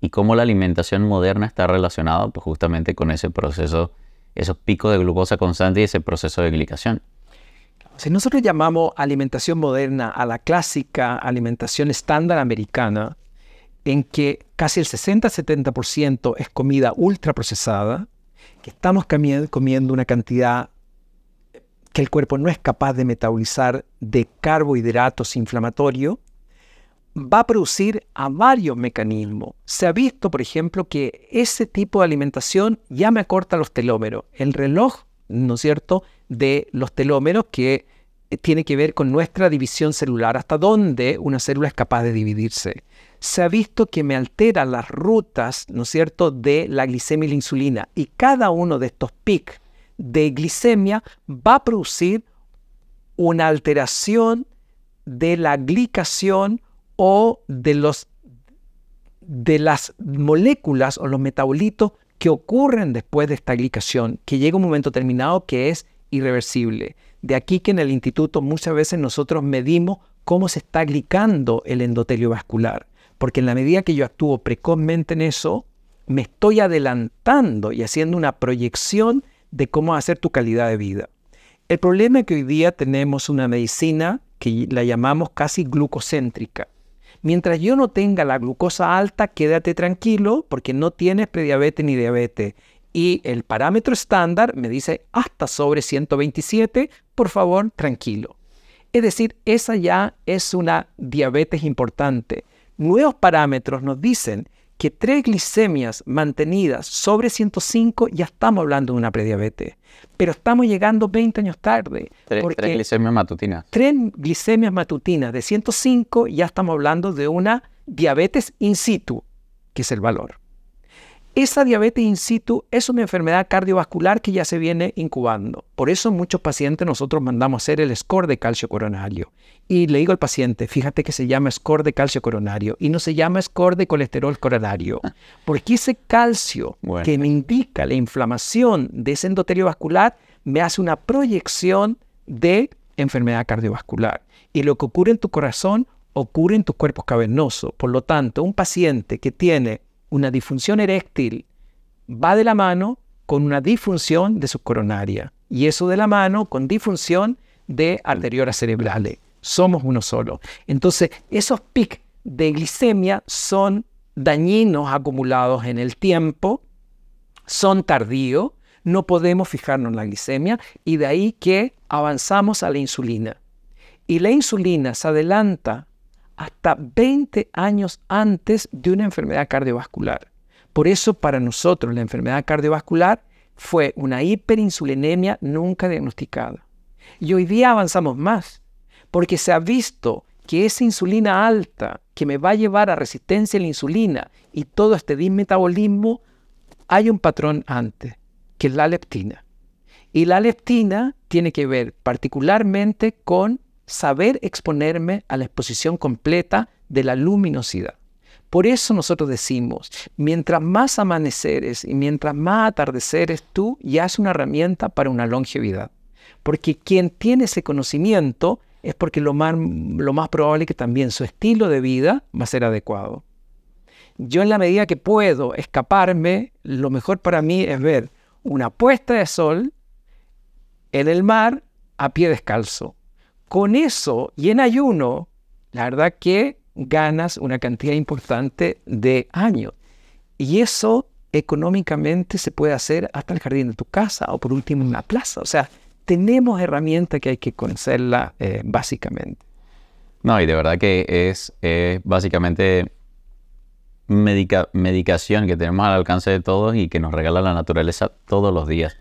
y cómo la alimentación moderna está relacionada pues, justamente con ese proceso, esos picos de glucosa constante y ese proceso de glicación. Si nosotros llamamos alimentación moderna a la clásica alimentación estándar americana, en que casi el 60-70% es comida ultraprocesada, que estamos comiendo una cantidad que el cuerpo no es capaz de metabolizar de carbohidratos inflamatorios, va a producir a varios mecanismos. Se ha visto, por ejemplo, que ese tipo de alimentación ya me acorta los telómeros. El reloj, ¿no es cierto?, de los telómeros que eh, tiene que ver con nuestra división celular, hasta dónde una célula es capaz de dividirse. Se ha visto que me altera las rutas, ¿no es cierto?, de la glicemia y la insulina. Y cada uno de estos pics de glicemia va a producir una alteración de la glicación o de, los, de las moléculas o los metabolitos que ocurren después de esta glicación, que llega un momento terminado que es irreversible. De aquí que en el instituto muchas veces nosotros medimos cómo se está glicando el endotelio vascular, porque en la medida que yo actúo precozmente en eso, me estoy adelantando y haciendo una proyección de cómo hacer tu calidad de vida. El problema es que hoy día tenemos una medicina que la llamamos casi glucocéntrica, mientras yo no tenga la glucosa alta, quédate tranquilo porque no tienes prediabetes ni diabetes. Y el parámetro estándar me dice hasta sobre 127, por favor, tranquilo. Es decir, esa ya es una diabetes importante. Nuevos parámetros nos dicen que tres glicemias mantenidas sobre 105 ya estamos hablando de una prediabetes. Pero estamos llegando 20 años tarde. Tres, glicemias matutinas. Tres glicemias matutinas de 105 ya estamos hablando de una diabetes in situ, que es el valor. Esa diabetes in situ es una enfermedad cardiovascular que ya se viene incubando. Por eso muchos pacientes nosotros mandamos hacer el score de calcio coronario. Y le digo al paciente, fíjate que se llama score de calcio coronario y no se llama score de colesterol coronario. Ah. Porque ese calcio que me indica la inflamación de ese endotelio vascular me hace una proyección de enfermedad cardiovascular. Y lo que ocurre en tu corazón ocurre en tus cuerpos cavernosos. Por lo tanto, un paciente que tiene una disfunción eréctil va de la mano con una disfunción de su coronaria y eso de la mano con disfunción de arteriores cerebrales. Somos uno solo. Entonces, esos pics de glicemia son dañinos acumulados en el tiempo, son tardíos, no podemos fijarnos en la glicemia y de ahí que avanzamos a la insulina. Y la insulina se adelanta hasta 20 años antes de una enfermedad cardiovascular. Por eso para nosotros la enfermedad cardiovascular fue una hiperinsulinemia nunca diagnosticada. Y hoy día avanzamos más, porque se ha visto que esa insulina alta que me va a llevar a resistencia a la insulina y todo este dismetabolismo, hay un patrón antes, que es la leptina. Y la leptina tiene que ver particularmente con saber exponerme a la exposición completa de la luminosidad. Por eso nosotros decimos, mientras más amaneceres y mientras más atardeceres tú, ya es una herramienta para una longevidad. Porque quien tiene ese conocimiento es porque lo más, probable es que también su estilo de vida va a ser adecuado. Yo en la medida que puedo escaparme, lo mejor para mí es ver una puesta de sol en el mar a pie descalzo con eso y en ayuno, la verdad que ganas una cantidad importante de años. Y eso económicamente se puede hacer hasta el jardín de tu casa o por último en la plaza. O sea, tenemos herramientas que hay que conocerla eh, básicamente. No, y de verdad que es básicamente medicación que tenemos al alcance de todos y que nos regala la naturaleza todos los días.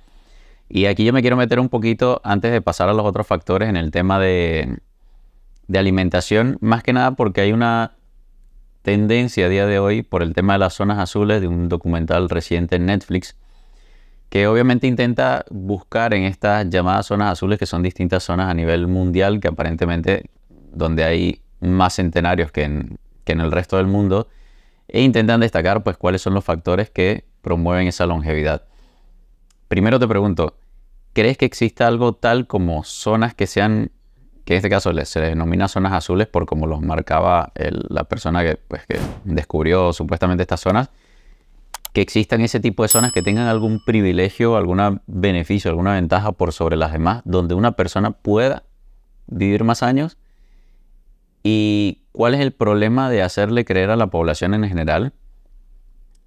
Y aquí yo me quiero meter un poquito, antes de pasar a los otros factores, en el tema de, alimentación, más que nada porque hay una tendencia a día de hoy por el tema de las zonas azules de un documental reciente en Netflix, que obviamente intenta buscar en estas llamadas zonas azules, que son distintas zonas a nivel mundial, que aparentemente donde hay más centenarios que en, que en el resto del mundo, e intentan destacar pues cuáles son los factores que promueven esa longevidad. Primero te pregunto, ¿crees que exista algo tal como zonas que sean, que en este caso se denomina zonas azules por como los marcaba la persona que, pues, que descubrió supuestamente estas zonas, que existan ese tipo de zonas que tengan algún privilegio, algún beneficio, alguna ventaja por sobre las demás, donde una persona pueda vivir más años? ¿Y cuál es el problema de hacerle creer a la población en general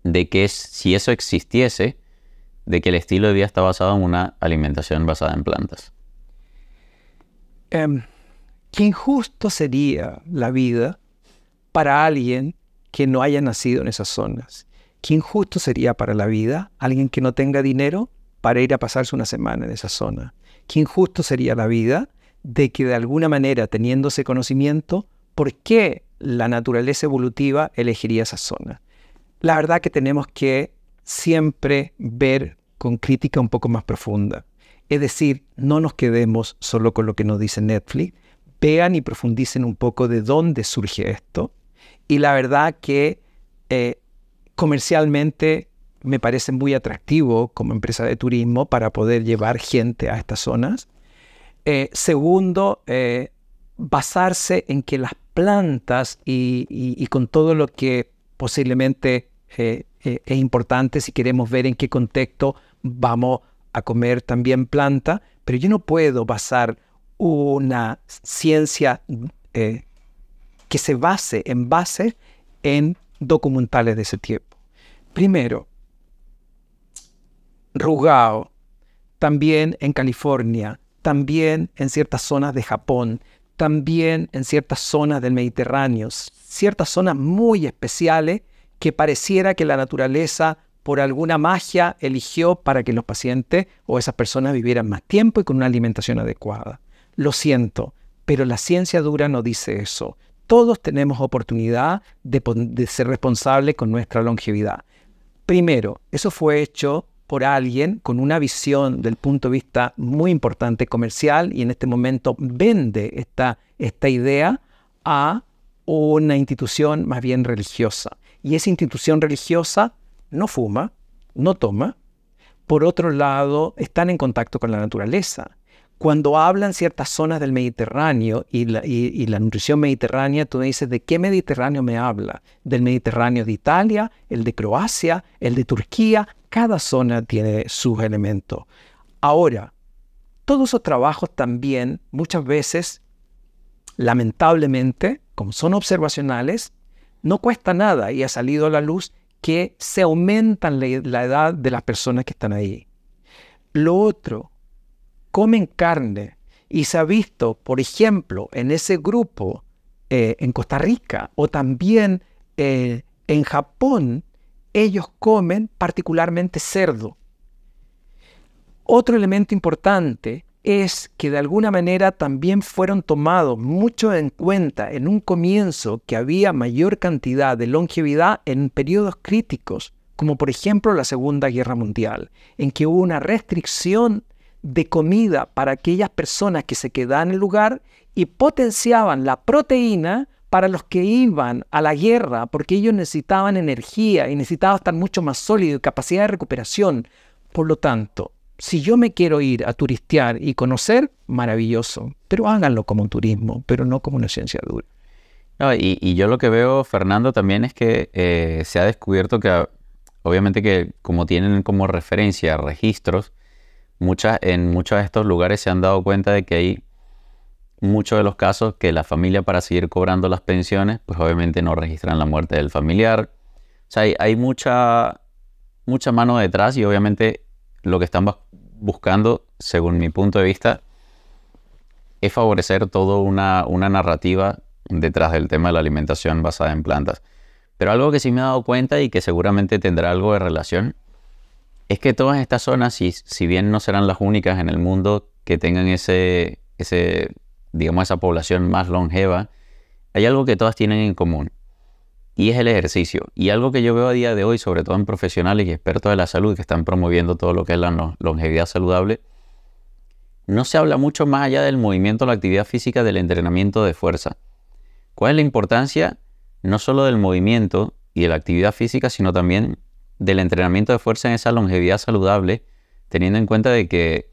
de que si eso existiese, de que el estilo de vida está basado en una alimentación basada en plantas. Em, qué injusto sería la vida para alguien que no haya nacido en esas zonas. Qué injusto sería para la vida alguien que no tenga dinero para ir a pasarse una semana en esa zona. Qué injusto sería la vida de que de alguna manera, teniendo ese conocimiento, ¿por qué la naturaleza evolutiva elegiría esa zona? La verdad que tenemos que siempre ver con crítica un poco más profunda. Es decir, no nos quedemos solo con lo que nos dice Netflix, vean y profundicen un poco de dónde surge esto. Y la verdad que eh, comercialmente me parece muy atractivo como empresa de turismo para poder llevar gente a estas zonas. Eh, segundo, eh, basarse en que las plantas y, con todo lo que posiblemente es eh, e importante si queremos ver en qué contexto vamos a comer también planta, pero yo no puedo basar una ciencia eh, que se base en base en documentales de ese tiempo. Primero, Rugao, también en California, también en ciertas zonas de Japón, también en ciertas zonas del Mediterráneo, ciertas zonas muy especiales que pareciera que la naturaleza por alguna magia eligió para que los pacientes o esas personas vivieran más tiempo y con una alimentación adecuada. Lo siento, pero la ciencia dura no dice eso. Todos tenemos oportunidad de, ser responsables con nuestra longevidad. Primero, eso fue hecho por alguien con una visión del punto de vista muy importante comercial y en este momento vende esta idea a una institución más bien religiosa y esa institución religiosa no fuma, no toma. Por otro lado, están en contacto con la naturaleza. Cuando hablan ciertas zonas del Mediterráneo y la, nutrición mediterránea, tú me dices, ¿de qué Mediterráneo me habla? Del Mediterráneo de Italia, el de Croacia, el de Turquía. Cada zona tiene sus elementos. Ahora, todos esos trabajos también muchas veces, lamentablemente, como son observacionales, no cuesta nada y ha salido a la luz que se aumentan la, edad de las personas que están ahí. Lo otro, comen carne y se ha visto, por ejemplo, en ese grupo eh, en Costa Rica o también eh, en Japón, ellos comen particularmente cerdo. Otro elemento importante es que de alguna manera también fueron tomados mucho en cuenta en un comienzo que había mayor cantidad de longevidad en periodos críticos, como por ejemplo la Segunda Guerra Mundial, en que hubo una restricción de comida para aquellas personas que se quedaban en el lugar y potenciaban la proteína para los que iban a la guerra, porque ellos necesitaban energía y necesitaban estar mucho más sólidos y capacidad de recuperación. Por lo tanto, si yo me quiero ir a turistear y conocer, maravilloso, pero háganlo como un turismo, pero no como una ciencia dura. y, yo lo que veo, Fernando, también es que eh, se ha descubierto que, obviamente que como tienen como referencia registros, muchas, en muchos de estos lugares se han dado cuenta de que hay muchos de los casos que la familia para seguir cobrando las pensiones, pues obviamente no registran la muerte del familiar. O sea, hay, mucha, mucha mano detrás y obviamente lo que estamos buscando, según mi punto de vista, es favorecer toda una, una narrativa detrás del tema de la alimentación basada en plantas. Pero algo que sí me he dado cuenta y que seguramente tendrá algo de relación es que todas estas zonas, si, si bien no serán las únicas en el mundo que tengan ese, ese, digamos, esa población más longeva, hay algo que todas tienen en común y es el ejercicio. Y algo que yo veo a día de hoy, sobre todo en profesionales y expertos de la salud que están promoviendo todo lo que es la longevidad saludable, no se habla mucho más allá del movimiento, la actividad física, del entrenamiento de fuerza. ¿Cuál es la importancia no solo del movimiento y de la actividad física, sino también del entrenamiento de fuerza en esa longevidad saludable, teniendo en cuenta de que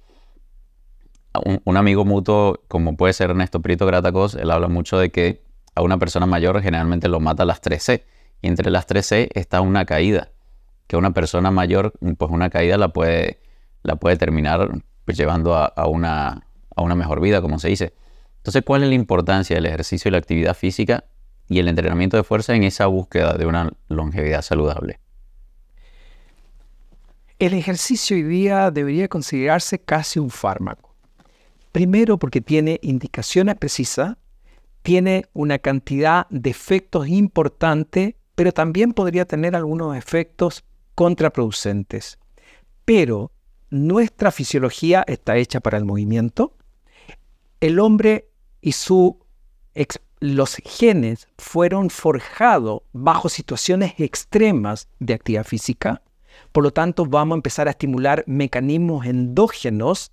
un, amigo mutuo, como puede ser Ernesto Prieto Gratacos, él habla mucho de que a una persona mayor generalmente lo mata a las 3C. Y entre las 3C está una caída. Que una persona mayor, pues una caída la puede, la puede terminar pues, llevando a, una, a una mejor vida, como se dice. Entonces, ¿cuál es la importancia del ejercicio y la actividad física y el entrenamiento de fuerza en esa búsqueda de una longevidad saludable? El ejercicio hoy día debería considerarse casi un fármaco. Primero porque tiene indicaciones precisas tiene una cantidad de efectos importantes, pero también podría tener algunos efectos contraproducentes. Pero nuestra fisiología está hecha para el movimiento. El hombre y su los genes fueron forjados bajo situaciones extremas de actividad física. Por lo tanto, vamos a empezar a estimular mecanismos endógenos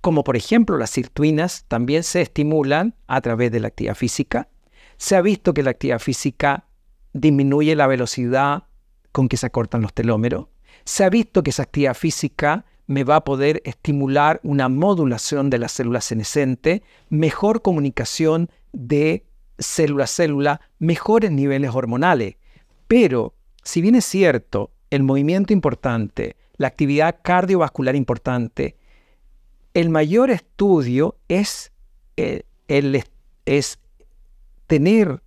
como por ejemplo las sirtuinas, también se estimulan a través de la actividad física. Se ha visto que la actividad física disminuye la velocidad con que se acortan los telómeros. Se ha visto que esa actividad física me va a poder estimular una modulación de las células senescentes, mejor comunicación de célula a célula, mejores niveles hormonales. Pero, si bien es cierto, el movimiento importante, la actividad cardiovascular importante, el mayor estudio es, eh, tener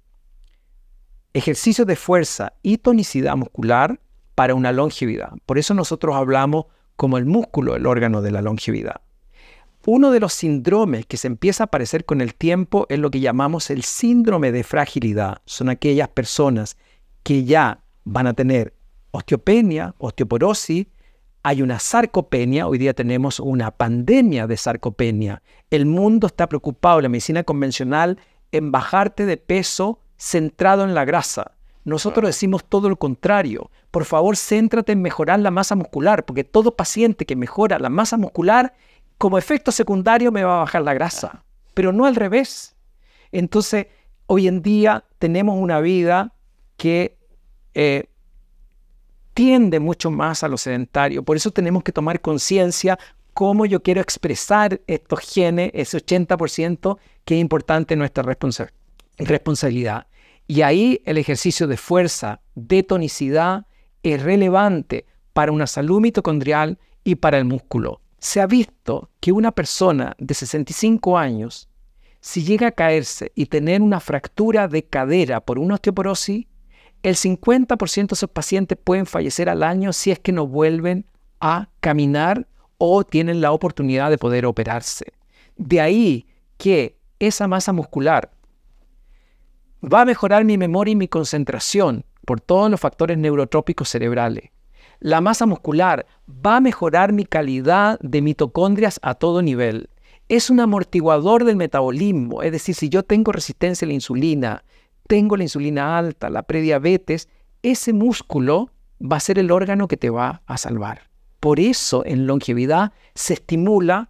ejercicios de fuerza y tonicidad muscular para una longevidad. Por eso nosotros hablamos como el músculo, el órgano de la longevidad. Uno de los síndromes que se empieza a aparecer con el tiempo es lo que llamamos el síndrome de fragilidad. Son aquellas personas que ya van a tener osteopenia, osteoporosis, hay una sarcopenia, hoy día tenemos una pandemia de sarcopenia. El mundo está preocupado, la medicina convencional, en bajarte de peso centrado en la grasa. Nosotros decimos todo lo contrario. Por favor, céntrate en mejorar la masa muscular, porque todo paciente que mejora la masa muscular, como efecto secundario me va a bajar la grasa, pero no al revés. Entonces, hoy en día tenemos una vida que eh, tiende mucho más a lo sedentario. Por eso tenemos que tomar conciencia cómo yo quiero expresar estos genes, ese 80% que es importante nuestra responsabilidad. Y ahí el ejercicio de fuerza, de tonicidad, es relevante para una salud mitocondrial y para el músculo. Se ha visto que una persona de 65 años, si llega a caerse y tener una fractura de cadera por una osteoporosis, el 50% de esos pacientes pueden fallecer al año si es que no vuelven a caminar o tienen la oportunidad de poder operarse. De ahí que esa masa muscular va a mejorar mi memoria y mi concentración por todos los factores neurotrópicos cerebrales. La masa muscular va a mejorar mi calidad de mitocondrias a todo nivel. Es un amortiguador del metabolismo, es decir, si yo tengo resistencia a la insulina, tengo la insulina alta, la prediabetes, ese músculo va a ser el órgano que te va a salvar. Por eso en longevidad se estimula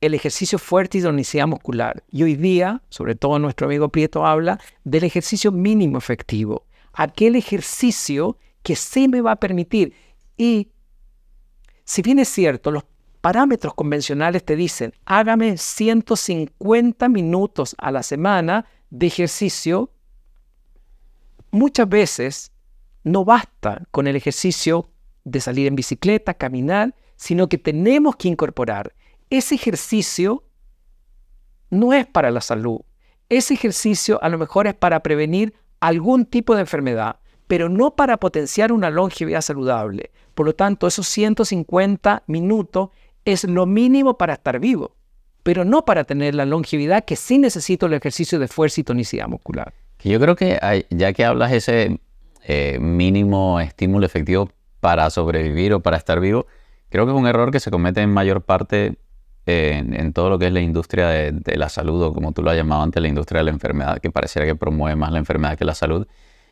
el ejercicio fuerte y onicidad muscular. Y hoy día, sobre todo nuestro amigo Prieto habla del ejercicio mínimo efectivo, aquel ejercicio que sí me va a permitir. Y si bien es cierto, los parámetros convencionales te dicen, hágame 150 minutos a la semana de ejercicio muchas veces no basta con el ejercicio de salir en bicicleta, caminar, sino que tenemos que incorporar ese ejercicio no es para la salud. Ese ejercicio a lo mejor es para prevenir algún tipo de enfermedad, pero no para potenciar una longevidad saludable. Por lo tanto, esos 150 minutos es lo mínimo para estar vivo, pero no para tener la longevidad que sí necesito el ejercicio de fuerza y tonicidad muscular. Yo creo que ya que hablas ese eh, mínimo estímulo efectivo para sobrevivir o para estar vivo, creo que es un error que se comete en mayor parte eh, en, todo lo que es la industria de, la salud o como tú lo has llamado antes, la industria de la enfermedad, que pareciera que promueve más la enfermedad que la salud.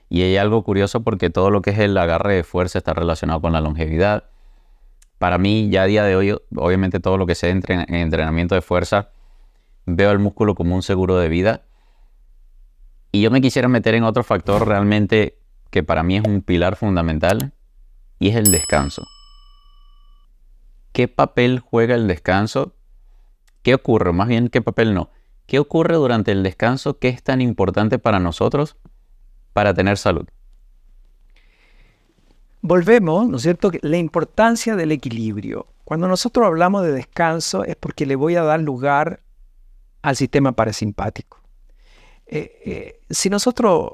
Y hay algo curioso porque todo lo que es el agarre de fuerza está relacionado con la longevidad. Para mí, ya a día de hoy, obviamente todo lo que sea en entrenamiento de fuerza, veo el músculo como un seguro de vida y yo me quisiera meter en otro factor realmente que para mí es un pilar fundamental y es el descanso. ¿Qué papel juega el descanso? ¿Qué ocurre? Más bien, ¿qué papel no? ¿Qué ocurre durante el descanso que es tan importante para nosotros para tener salud? Volvemos, ¿no es cierto?, la importancia del equilibrio. Cuando nosotros hablamos de descanso es porque le voy a dar lugar al sistema parasimpático. Eh, eh, si nosotros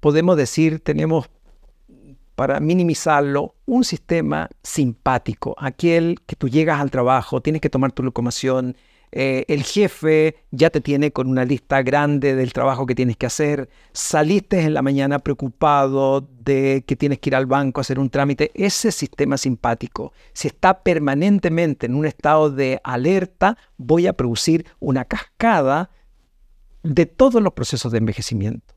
podemos decir, tenemos, para minimizarlo, un sistema simpático, aquel que tú llegas al trabajo, tienes que tomar tu locomoción, eh, el jefe ya te tiene con una lista grande del trabajo que tienes que hacer, saliste en la mañana preocupado de que tienes que ir al banco a hacer un trámite, ese sistema simpático, si está permanentemente en un estado de alerta, voy a producir una cascada de todos los procesos de envejecimiento.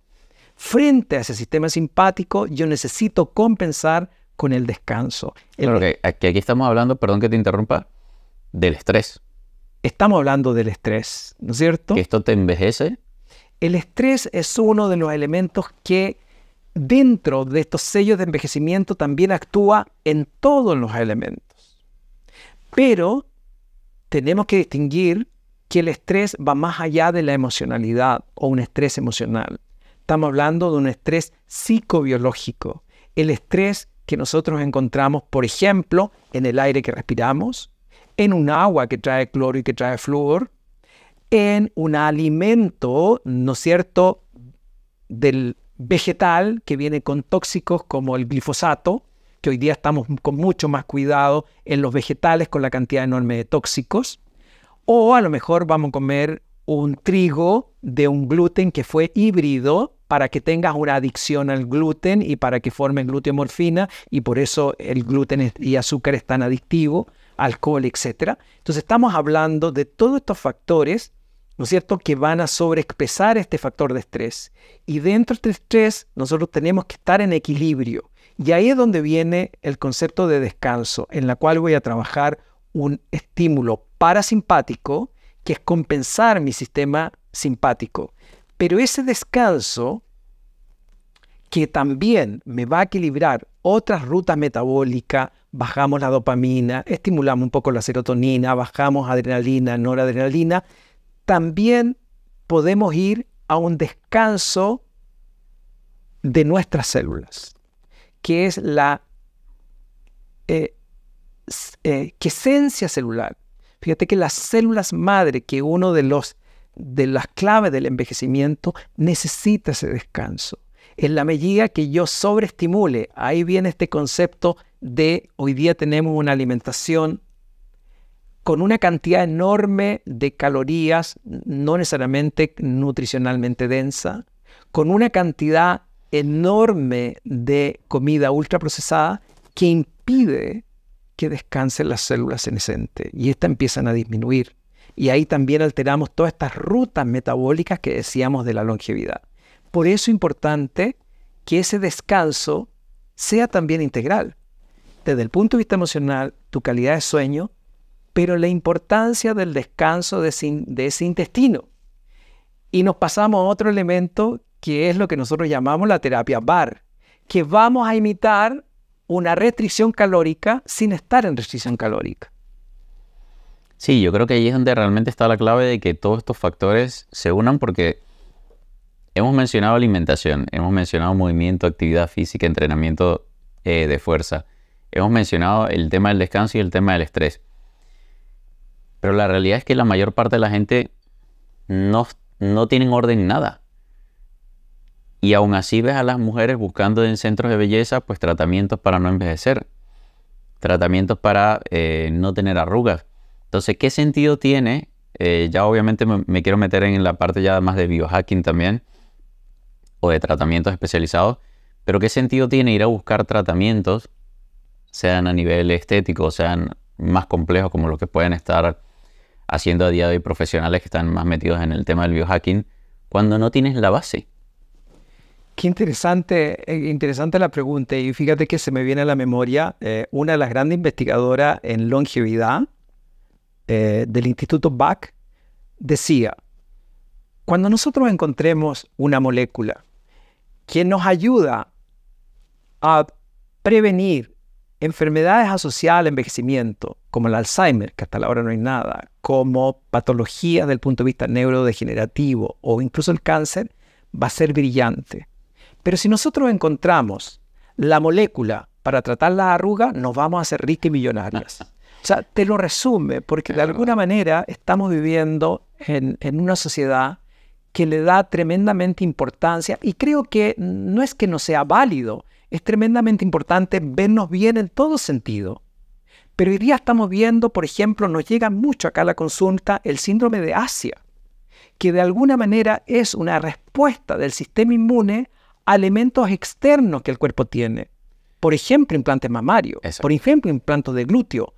Frente a ese sistema simpático, yo necesito compensar con el descanso. claro, que aquí, aquí estamos hablando, perdón que te interrumpa, del estrés. Estamos hablando del estrés, ¿no es cierto? ¿Que esto te envejece? El estrés es uno de los elementos que dentro de estos sellos de envejecimiento también actúa en todos los elementos. Pero tenemos que distinguir que el estrés va más allá de la emocionalidad o un estrés emocional. Estamos hablando de un estrés psicobiológico. El estrés que nosotros encontramos, por ejemplo, en el aire que respiramos, en un agua que trae cloro y que trae flúor, en un alimento, ¿no es cierto?, del vegetal que viene con tóxicos como el glifosato, que hoy día estamos con mucho más cuidado en los vegetales con la cantidad enorme de tóxicos, o a lo mejor vamos a comer un trigo de un gluten que fue híbrido para que tengas una adicción al gluten y para que formen gluteomorfina y por eso el gluten y azúcar es tan adictivo, alcohol, etc. Entonces estamos hablando de todos estos factores, ¿no es cierto?, que van a sobreexpresar este factor de estrés. Y dentro de este estrés nosotros tenemos que estar en equilibrio. Y ahí es donde viene el concepto de descanso, en la cual voy a trabajar un estímulo parasimpático que es compensar mi sistema simpático. Pero ese descanso, que también me va a equilibrar otras rutas metabólicas, bajamos la dopamina, estimulamos un poco la serotonina, bajamos adrenalina, noradrenalina, también podemos ir a un descanso de nuestras células, que es la eh, eh, que esencia celular. Fíjate que las células madre, que uno de los de las claves del envejecimiento, necesita ese descanso. En la medida que yo sobreestimule, ahí viene este concepto de hoy día tenemos una alimentación con una cantidad enorme de calorías, no necesariamente nutricionalmente densa, con una cantidad enorme de comida ultraprocesada que impide que descansen las células senescentes y estas empiezan a disminuir. Y ahí también alteramos todas estas rutas metabólicas que decíamos de la longevidad. Por eso es importante que ese descanso sea también integral. Desde el punto de vista emocional, tu calidad de sueño, pero la importancia del descanso de ese, de ese intestino. Y nos pasamos a otro elemento que es lo que nosotros llamamos la terapia bar, que vamos a imitar una restricción calórica sin estar en restricción calórica. Sí, yo creo que ahí es donde realmente está la clave de que todos estos factores se unan porque hemos mencionado alimentación, hemos mencionado movimiento, actividad física, entrenamiento eh, de fuerza, hemos mencionado el tema del descanso y el tema del estrés. Pero la realidad es que la mayor parte de la gente no, no tienen orden nada. Y aún así ves a las mujeres buscando en centros de belleza pues tratamientos para no envejecer, tratamientos para eh, no tener arrugas. Entonces, ¿qué sentido tiene? Eh, ya obviamente me, quiero meter en la parte ya más de biohacking también, o de tratamientos especializados, pero ¿qué sentido tiene ir a buscar tratamientos, sean a nivel estético, sean más complejos como los que pueden estar haciendo a día de hoy profesionales que están más metidos en el tema del biohacking, cuando no tienes la base? Qué interesante, eh, interesante la pregunta. Y fíjate que se me viene a la memoria eh, una de las grandes investigadoras en longevidad eh, del Instituto Bach decía, cuando nosotros encontremos una molécula que nos ayuda a prevenir enfermedades asociadas al envejecimiento, como el Alzheimer, que hasta la hora no hay nada, como patologías del punto de vista neurodegenerativo o incluso el cáncer, va a ser brillante. Pero si nosotros encontramos la molécula para tratar la arruga, nos vamos a hacer ricos y millonarios. O sea, te lo resume, porque de alguna manera estamos viviendo en, en una sociedad que le da tremendamente importancia y creo que no es que no sea válido, es tremendamente importante vernos bien en todo sentido. Pero hoy día estamos viendo, por ejemplo, nos llega mucho acá la consulta el síndrome de Asia, que de alguna manera es una respuesta del sistema inmune elementos externos que el cuerpo tiene. Por ejemplo, implantes mamarios, por ejemplo, implantes de glúteo.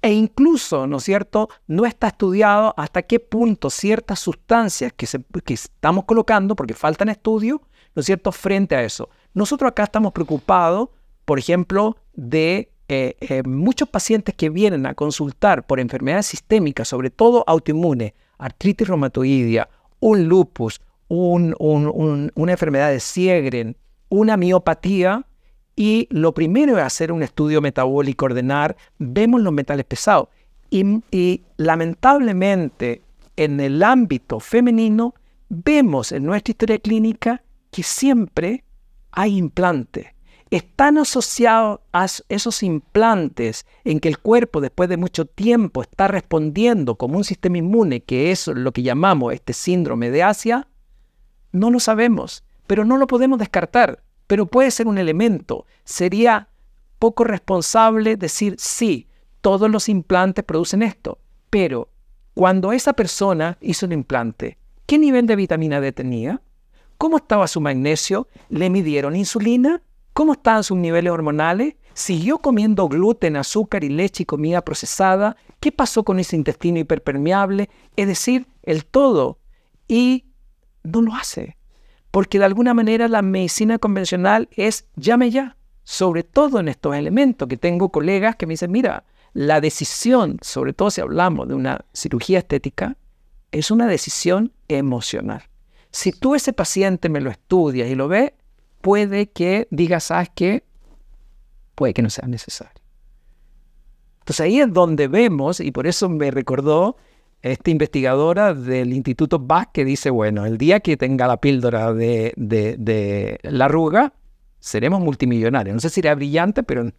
E incluso, ¿no es cierto?, no está estudiado hasta qué punto ciertas sustancias que, estamos colocando, porque faltan estudios, ¿no es cierto?, frente a eso. Nosotros acá estamos preocupados, por ejemplo, de eh, eh, muchos pacientes que vienen a consultar por enfermedades sistémicas, sobre todo autoinmunes, artritis reumatoidea, un lupus, una enfermedad de Siegren, una miopatía, y lo primero es hacer un estudio metabólico, ordenar, vemos los metales pesados. Y, y, lamentablemente en el ámbito femenino vemos en nuestra historia clínica que siempre hay implantes. Están asociados a esos implantes en que el cuerpo después de mucho tiempo está respondiendo como un sistema inmune, que es lo que llamamos este síndrome de Asia, no lo sabemos, pero no lo podemos descartar, pero puede ser un elemento. Sería poco responsable decir, sí, todos los implantes producen esto, pero cuando esa persona hizo un implante, ¿qué nivel de vitamina D tenía? ¿Cómo estaba su magnesio? ¿Le midieron insulina? ¿Cómo estaban sus niveles hormonales? ¿Siguió comiendo gluten, azúcar y leche y comida procesada? ¿Qué pasó con ese intestino hiperpermeable? Es decir, el todo. Y no lo hace. Porque de alguna manera la medicina convencional es llame ya, sobre todo en estos elementos, que tengo colegas que me dicen, mira, la decisión, sobre todo si hablamos de una cirugía estética, es una decisión emocional. Si tú ese paciente me lo estudias y lo ves, puede que digas, ¿sabes qué? Puede que no sea necesario. Entonces ahí es donde vemos, y por eso me recordó esta investigadora del Instituto Bach que dice, bueno, el día que tenga la píldora de, la arruga, seremos multimillonarios. No sé si era brillante, pero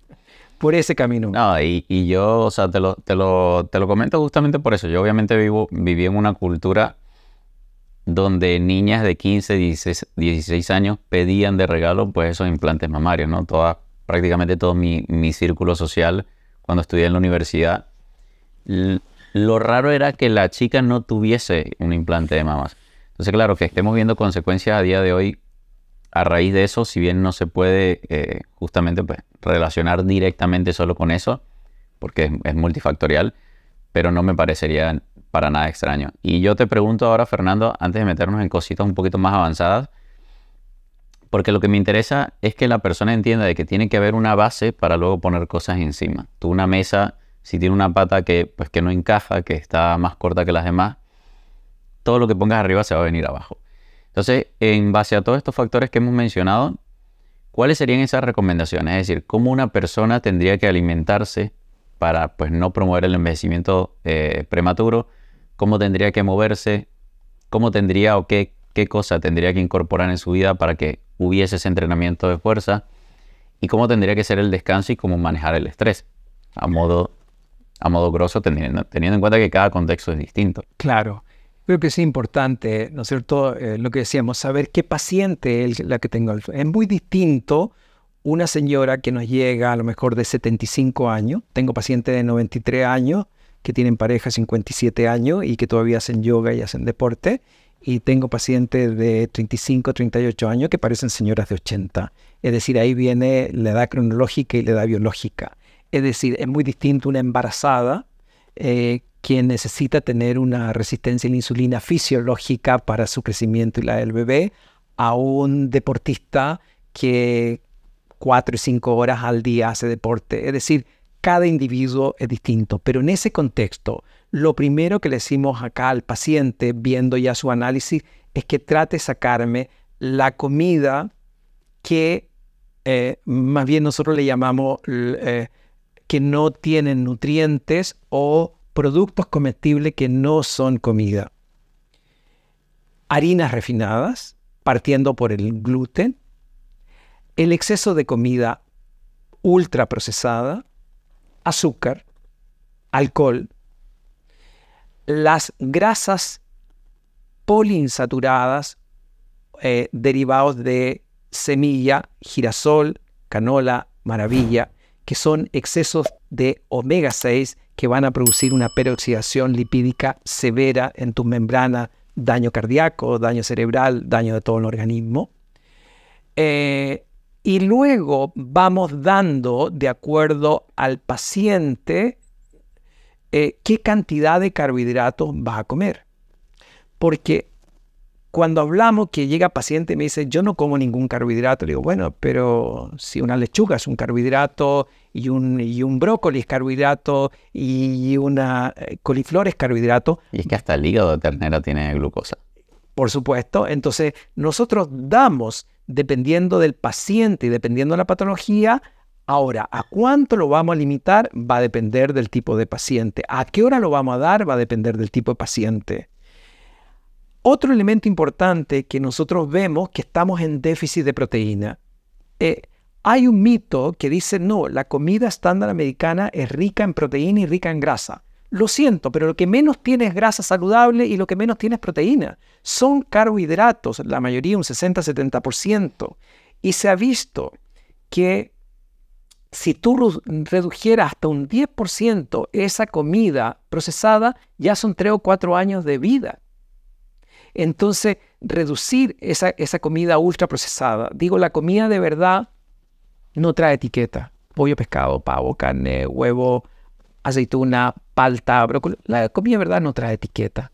por ese camino. No, y, y yo, o sea, te lo, te, te lo, comento justamente por eso. Yo obviamente vivo, viví en una cultura donde niñas de 15, 16, años pedían de regalo pues esos implantes mamarios, ¿no? prácticamente todo mi, mi círculo social cuando estudié en la universidad lo raro era que la chica no tuviese un implante de mamas. Entonces, claro, que estemos viendo consecuencias a día de hoy a raíz de eso, si bien no se puede eh, justamente pues, relacionar directamente solo con eso, porque es, multifactorial, pero no me parecería para nada extraño. Y yo te pregunto ahora, Fernando, antes de meternos en cositas un poquito más avanzadas, porque lo que me interesa es que la persona entienda de que tiene que haber una base para luego poner cosas encima. Tú una mesa si tiene una pata que, pues, que no encaja, que está más corta que las demás, todo lo que pongas arriba se va a venir abajo. Entonces, en base a todos estos factores que hemos mencionado, ¿cuáles serían esas recomendaciones? Es decir, ¿cómo una persona tendría que alimentarse para pues, no promover el envejecimiento eh, prematuro? ¿Cómo tendría que moverse? ¿Cómo tendría o qué, qué cosa tendría que incorporar en su vida para que hubiese ese entrenamiento de fuerza? ¿Y cómo tendría que ser el descanso y cómo manejar el estrés? A modo a modo grosso, teniendo, teniendo en cuenta que cada contexto es distinto. Claro. Creo que es importante, ¿no es cierto?, eh, lo que decíamos, saber qué paciente es la que tengo. Es muy distinto una señora que nos llega a lo mejor de 75 años, tengo pacientes de 93 años que tienen pareja 57 años y que todavía hacen yoga y hacen deporte, y tengo pacientes de 35, 38 años que parecen señoras de 80. Es decir, ahí viene la edad cronológica y la edad biológica. Es decir, es muy distinto una embarazada eh, que quien necesita tener una resistencia a la insulina fisiológica para su crecimiento y la del bebé, a un deportista que cuatro o cinco horas al día hace deporte. Es decir, cada individuo es distinto, pero en ese contexto, lo primero que le decimos acá al paciente, viendo ya su análisis, es que trate de sacarme la comida que eh, más bien nosotros le llamamos eh, que no tienen nutrientes o productos comestibles que no son comida. Harinas refinadas, partiendo por el gluten, el exceso de comida ultraprocesada, azúcar, alcohol, las grasas poliinsaturadas eh, derivados de semilla, girasol, canola, maravilla, que son excesos de omega 6 que van a producir una peroxidación lipídica severa en tu membrana, daño cardíaco, daño cerebral, daño de todo el organismo. Eh, y luego vamos dando, de acuerdo al paciente, eh, qué cantidad de carbohidratos vas a comer. Porque cuando hablamos que llega paciente y me dice, yo no como ningún carbohidrato, le digo, bueno, pero si una lechuga es un carbohidrato y un, y brócoli es carbohidrato y una eh, coliflor es carbohidrato. Y es que hasta el hígado de ternera tiene glucosa. Por supuesto, entonces nosotros damos, dependiendo del paciente y dependiendo de la patología, Ahora, ¿a cuánto lo vamos a limitar? Va a depender del tipo de paciente. ¿A qué hora lo vamos a dar? Va a depender del tipo de paciente. Otro elemento importante que nosotros vemos que estamos en déficit de proteína. Eh, hay un mito que dice, no, la comida estándar americana es rica en proteína y rica en grasa. Lo siento, pero lo que menos tiene es grasa saludable y lo que menos tiene es proteína. Son carbohidratos, la mayoría un 60-70%. Y se ha visto que si tú redujieras hasta un 10% esa comida procesada, ya son 3 o 4 años de vida. Entonces, reducir esa, esa comida procesada. Digo, la comida de verdad no trae etiqueta. Pollo, pescado, pavo, carne, huevo, aceituna, palta, brócoli. La comida de verdad no trae etiqueta.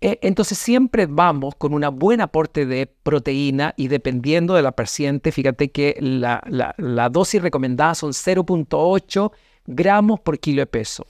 E, entonces siempre vamos con un buen aporte de proteína y dependiendo de la paciente, fíjate que la dosis recomendada son 0.8 gramos por kilo de peso.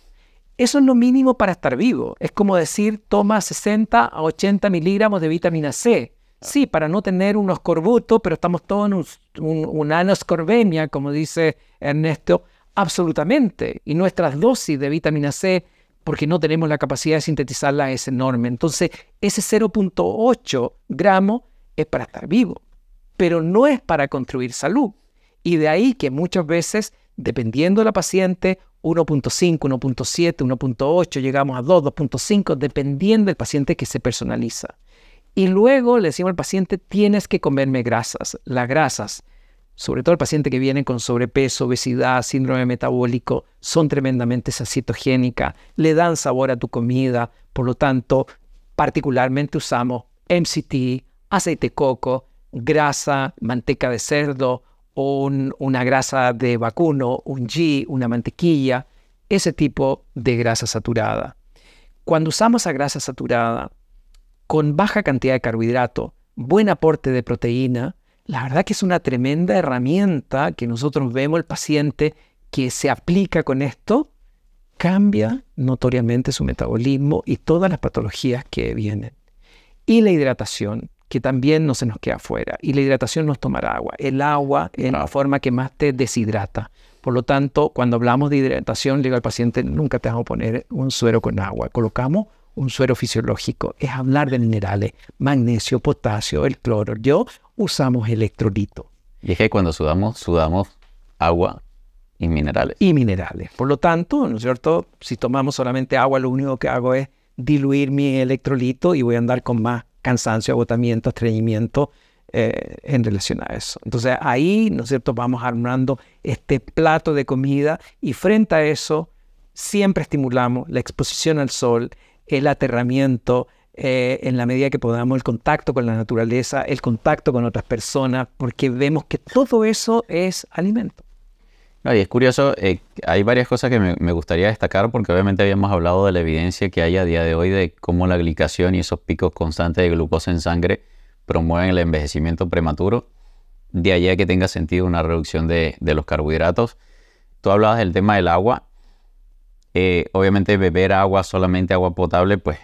Eso es lo mínimo para estar vivo. Es como decir, toma 60 a 80 miligramos de vitamina C. Sí, para no tener un corbutos, pero estamos todos en una anoscorbemia, como dice Ernesto, absolutamente. Y nuestras dosis de vitamina C, porque no tenemos la capacidad de sintetizarla, es enorme. Entonces, ese 0.8 gramo es para estar vivo, pero no es para construir salud. Y de ahí que muchas veces dependiendo de la paciente, 1.5, 1.7, 1.8, llegamos a 2, 2.5, dependiendo del paciente que se personaliza. Y luego le decimos al paciente, tienes que comerme grasas. Las grasas, sobre todo el paciente que viene con sobrepeso, obesidad, síndrome metabólico, son tremendamente sacitogénicas. le dan sabor a tu comida, por lo tanto, particularmente usamos MCT, aceite coco, grasa, manteca de cerdo, o una grasa de vacuno, un G, una mantequilla, ese tipo de grasa saturada. Cuando usamos a grasa saturada con baja cantidad de carbohidrato, buen aporte de proteína, la verdad que es una tremenda herramienta que nosotros vemos el paciente que se aplica con esto, cambia notoriamente su metabolismo y todas las patologías que vienen. Y la hidratación que también no se nos queda afuera. Y la hidratación no tomará agua. El agua es la forma que más te deshidrata. Por lo tanto, cuando hablamos de hidratación, le digo al paciente, nunca te vamos a poner un suero con agua. Colocamos un suero fisiológico. Es hablar de minerales, magnesio, potasio, el cloro. Yo usamos electrolito. Y es que cuando sudamos, sudamos agua y minerales. Y minerales. Por lo tanto, ¿no es cierto? Si tomamos solamente agua, lo único que hago es diluir mi electrolito y voy a andar con más cansancio, agotamiento, estreñimiento eh, en relación a eso. Entonces ahí, ¿no es cierto?, vamos armando este plato de comida y frente a eso siempre estimulamos la exposición al sol, el aterramiento, eh, en la medida que podamos, el contacto con la naturaleza, el contacto con otras personas, porque vemos que todo eso es alimento. No, y es curioso, eh, hay varias cosas que me, gustaría destacar porque obviamente habíamos hablado de la evidencia que hay a día de hoy de cómo la glicación y esos picos constantes de glucosa en sangre promueven el envejecimiento prematuro. De allá a que tenga sentido una reducción de, los carbohidratos. Tú hablabas del tema del agua. Eh, obviamente beber agua, solamente agua potable, pues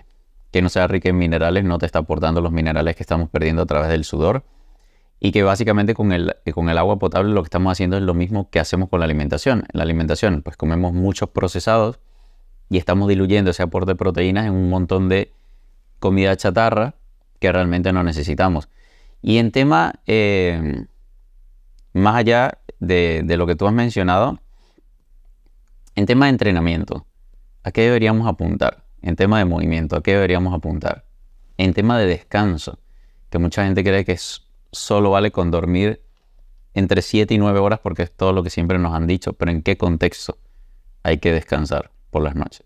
que no sea rica en minerales, no te está aportando los minerales que estamos perdiendo a través del sudor y que básicamente con el, eh, con el agua potable lo que estamos haciendo es lo mismo que hacemos con la alimentación. En la alimentación, pues comemos muchos procesados y estamos diluyendo ese aporte de proteínas en un montón de comida chatarra que realmente no necesitamos. Y en tema, em, más allá de, lo que tú has mencionado, en tema de entrenamiento, ¿a qué deberíamos apuntar? En tema de movimiento, ¿a qué deberíamos apuntar? En tema de descanso, que mucha gente cree que es solo vale con dormir entre 7 y 9 horas porque es todo lo que siempre nos han dicho, pero ¿en qué contexto hay que descansar por las noches?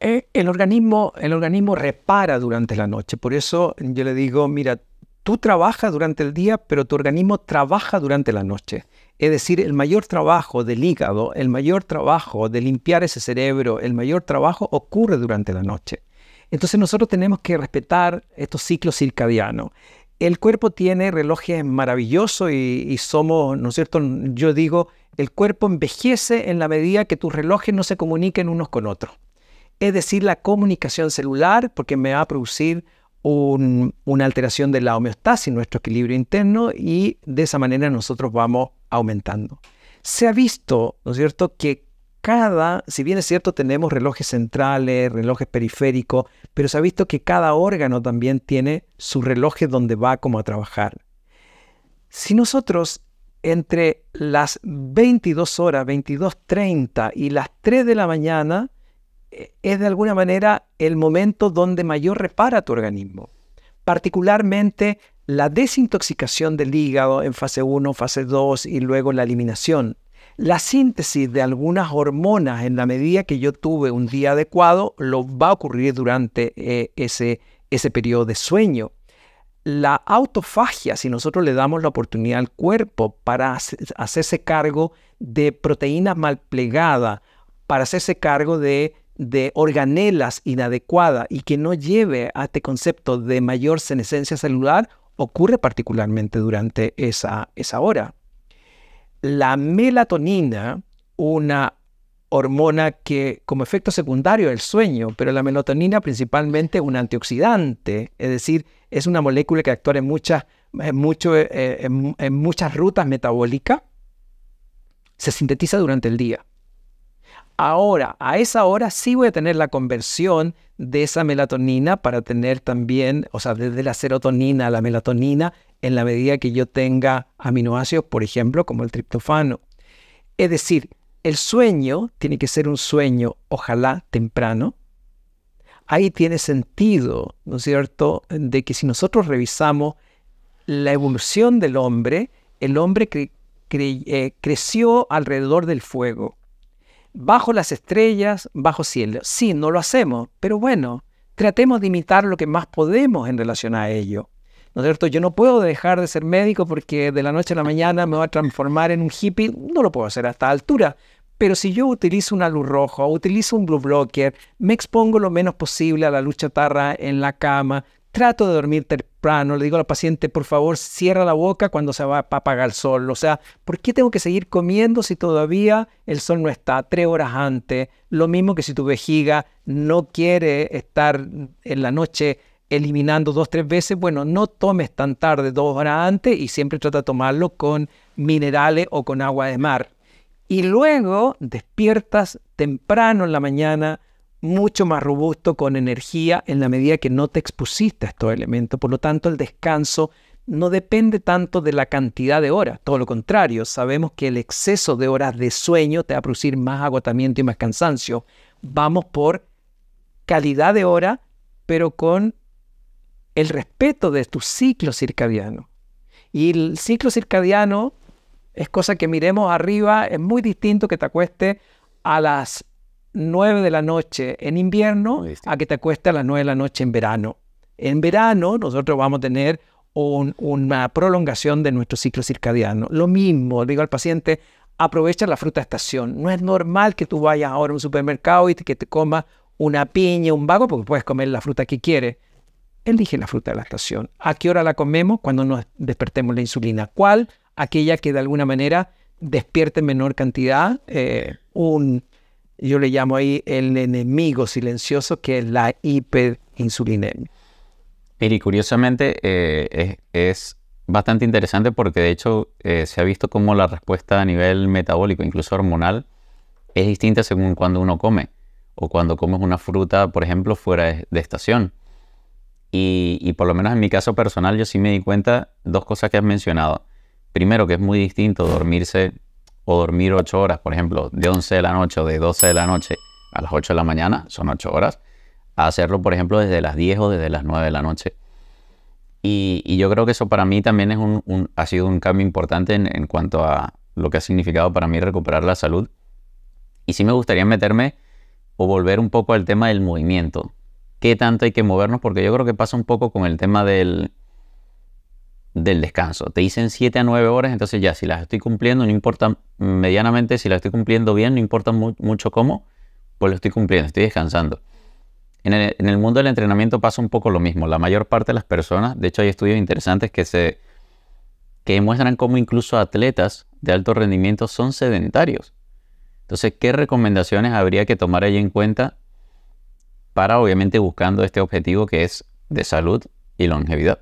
Eh, el organismo, el organismo repara durante la noche, por eso yo le digo, mira, tú trabajas durante el día, pero tu organismo trabaja durante la noche. Es decir, el mayor trabajo del hígado, el mayor trabajo de limpiar ese cerebro, el mayor trabajo ocurre durante la noche. Entonces nosotros tenemos que respetar estos ciclos circadianos el cuerpo tiene relojes maravillosos y, somos, ¿no es cierto? Yo digo, el cuerpo envejece en la medida que tus relojes no se comuniquen unos con otros. Es decir, la comunicación celular, porque me va a producir una alteración de la homeostasis, nuestro equilibrio interno, y de esa manera nosotros vamos aumentando. Se ha visto, ¿no es cierto?, que cada, si bien es cierto, tenemos relojes centrales, relojes periféricos, pero se ha visto que cada órgano también tiene su reloj donde va como a trabajar. Si nosotros entre las 22 horas, 22.30 y las 3 de la mañana, eh, es de alguna manera el momento donde mayor repara tu organismo. Particularmente la desintoxicación del hígado en fase 1, fase 2 y luego la eliminación. La síntesis de algunas hormonas en la medida que yo tuve un día adecuado lo va a ocurrir durante eh, ese, periodo de sueño. La autofagia, si nosotros le damos la oportunidad al cuerpo para hacerse cargo de proteínas mal plegadas, para hacerse cargo de, organelas inadecuadas y que no lleve a este concepto de mayor senescencia celular, ocurre particularmente durante esa hora la melatonina, una hormona que como efecto secundario del sueño, pero la melatonina principalmente un antioxidante, es decir, es una molécula que actúa en muchas, eh, eh, en muchas rutas metabólicas, se sintetiza durante el día. Ahora, a esa hora sí voy a tener la conversión de esa melatonina para tener también, o sea, desde la serotonina a la melatonina en la medida que yo tenga aminoácidos, por ejemplo, como el triptofano. Es decir, el sueño tiene que ser un sueño, ojalá temprano. Ahí tiene sentido, ¿no es cierto?, de que si nosotros revisamos la evolución del hombre, el hombre eh, creció alrededor del fuego, bajo las estrellas, bajo cielo. Sí, no lo hacemos, pero bueno, tratemos de imitar lo que más podemos en relación a ello. ¿no es cierto? Yo no puedo dejar de ser médico porque de la noche a la mañana me voy a transformar en un hippie, no lo puedo hacer a esta altura. Pero si yo utilizo una luz roja, utilizo un blue blocker, me expongo lo menos posible a la luz chatarra en la cama, trato de dormir temprano, le digo al paciente, por favor, cierra la boca cuando se va a apagar el sol. O sea, ¿por qué tengo que seguir comiendo si todavía el sol no está tres horas antes? Lo mismo que si tu vejiga no quiere estar en la noche eliminando dos, tres veces, bueno, no tomes tan tarde, dos horas antes, y siempre trata de tomarlo con minerales o con agua de mar. Y luego despiertas temprano en la mañana, mucho más robusto, con energía, en la medida que no te expusiste a estos elementos. Por lo tanto, el descanso no depende tanto de la cantidad de horas, todo lo contrario, sabemos que el exceso de horas de sueño te va a producir más agotamiento y más cansancio. Vamos por calidad de hora, pero con el respeto de tu ciclo circadiano. Y el ciclo circadiano es cosa que miremos arriba, es muy distinto que te acueste a las 9 de la noche en invierno a que te acueste a las 9 de la noche en verano. En verano nosotros vamos a tener una prolongación de nuestro ciclo circadiano. Lo mismo, digo al paciente, aprovecha la fruta de estación. No es normal que tú vayas ahora a un supermercado y que te comas una piña, un vago, porque puedes comer la fruta que quieres elige la fruta de la estación. ¿A qué hora la comemos? Cuando nos despertemos la insulina. ¿Cuál? Aquella que de alguna manera despierte en menor cantidad eh, un, yo le llamo ahí el enemigo silencioso, que es la hiperinsulinemia. Y curiosamente eh, es, bastante interesante porque de hecho eh, se ha visto como la respuesta a nivel metabólico, incluso hormonal, es distinta según cuando uno come o cuando comes una fruta, por ejemplo, fuera de estación. Y, por lo menos en mi caso personal yo sí me di cuenta dos cosas que has mencionado. Primero, que es muy distinto dormirse o dormir ocho horas, por ejemplo, de 11 de la noche o de 12 de la noche a las 8 de la mañana, son ocho horas, a hacerlo, por ejemplo, desde las 10 o desde las 9 de la noche. Y, yo creo que eso para mí también es un, ha sido un cambio importante en, en cuanto a lo que ha significado para mí recuperar la salud. Y sí me gustaría meterme o volver un poco al tema del movimiento, qué tanto hay que movernos, porque yo creo que pasa un poco con el tema del, del descanso. Te dicen 7 a 9 horas, entonces ya, si las estoy cumpliendo, no importa medianamente, si las estoy cumpliendo bien, no importa mucho cómo, pues lo estoy cumpliendo, estoy descansando. En el, mundo del entrenamiento pasa un poco lo mismo. La mayor parte de las personas, de hecho hay estudios interesantes que se que demuestran cómo incluso atletas de alto rendimiento son sedentarios. Entonces, ¿qué recomendaciones habría que tomar ahí en cuenta para obviamente buscando este objetivo que es de salud y longevidad.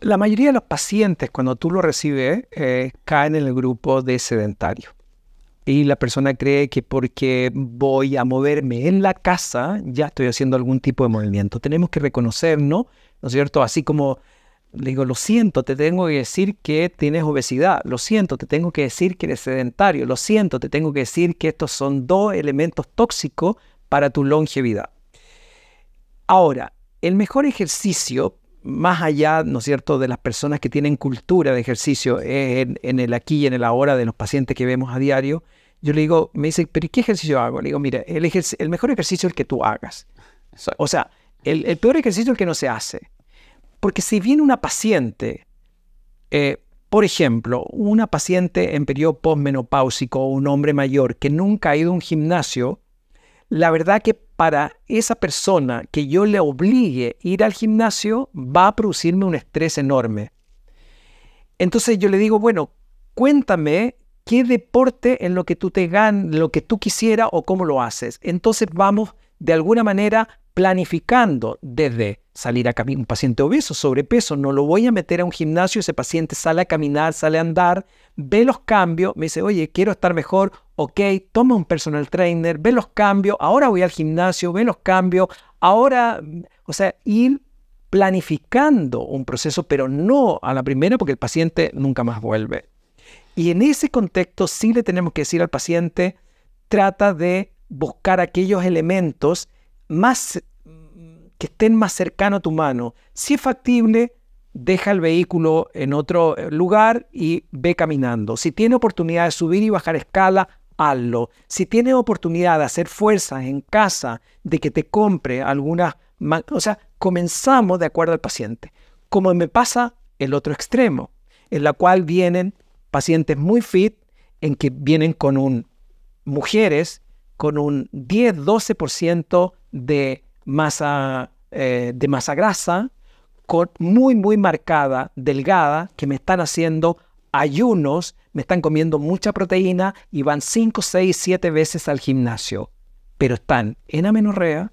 La mayoría de los pacientes cuando tú lo recibes eh, caen en el grupo de sedentario. Y la persona cree que porque voy a moverme en la casa, ya estoy haciendo algún tipo de movimiento. Tenemos que reconocernos, ¿no es cierto? Así como le digo, lo siento, te tengo que decir que tienes obesidad, lo siento, te tengo que decir que eres sedentario, lo siento, te tengo que decir que estos son dos elementos tóxicos para tu longevidad. Ahora, el mejor ejercicio, más allá, ¿no es cierto?, de las personas que tienen cultura de ejercicio en, el aquí y en el ahora de los pacientes que vemos a diario, yo le digo, me dice, ¿pero qué ejercicio hago? Le digo, mira, el, mejor ejercicio es el que tú hagas. O sea, el, el peor ejercicio es el que no se hace. Porque si viene una paciente, eh, por ejemplo, una paciente en periodo postmenopáusico, o un hombre mayor que nunca ha ido a un gimnasio, la verdad que para esa persona que yo le obligue a ir al gimnasio va a producirme un estrés enorme. Entonces yo le digo, bueno, cuéntame qué deporte en lo que tú te lo que tú quisieras o cómo lo haces. Entonces vamos de alguna manera planificando desde salir a caminar. Un paciente obeso, sobrepeso, no lo voy a meter a un gimnasio, ese paciente sale a caminar, sale a andar, ve los cambios, me dice, oye, quiero estar mejor, ok, toma un personal trainer, ve los cambios, ahora voy al gimnasio, ve los cambios, ahora, o sea, ir planificando un proceso, pero no a la primera porque el paciente nunca más vuelve. Y en ese contexto sí le tenemos que decir al paciente, trata de buscar aquellos elementos más que estén más cercano a tu mano. Si es factible, deja el vehículo en otro eh, lugar y ve caminando. Si tiene oportunidad de subir y bajar escala, hazlo. Si tiene oportunidad de hacer fuerzas en casa, de que te compre algunas... O sea, comenzamos de acuerdo al paciente. Como me pasa el otro extremo, en la cual vienen pacientes muy fit, en que vienen con un... Mujeres con un 10-12% de masa eh, de masa grasa con, muy, muy marcada, delgada, que me están haciendo ayunos, me están comiendo mucha proteína y van 5, 6, 7 veces al gimnasio. Pero están en amenorrea,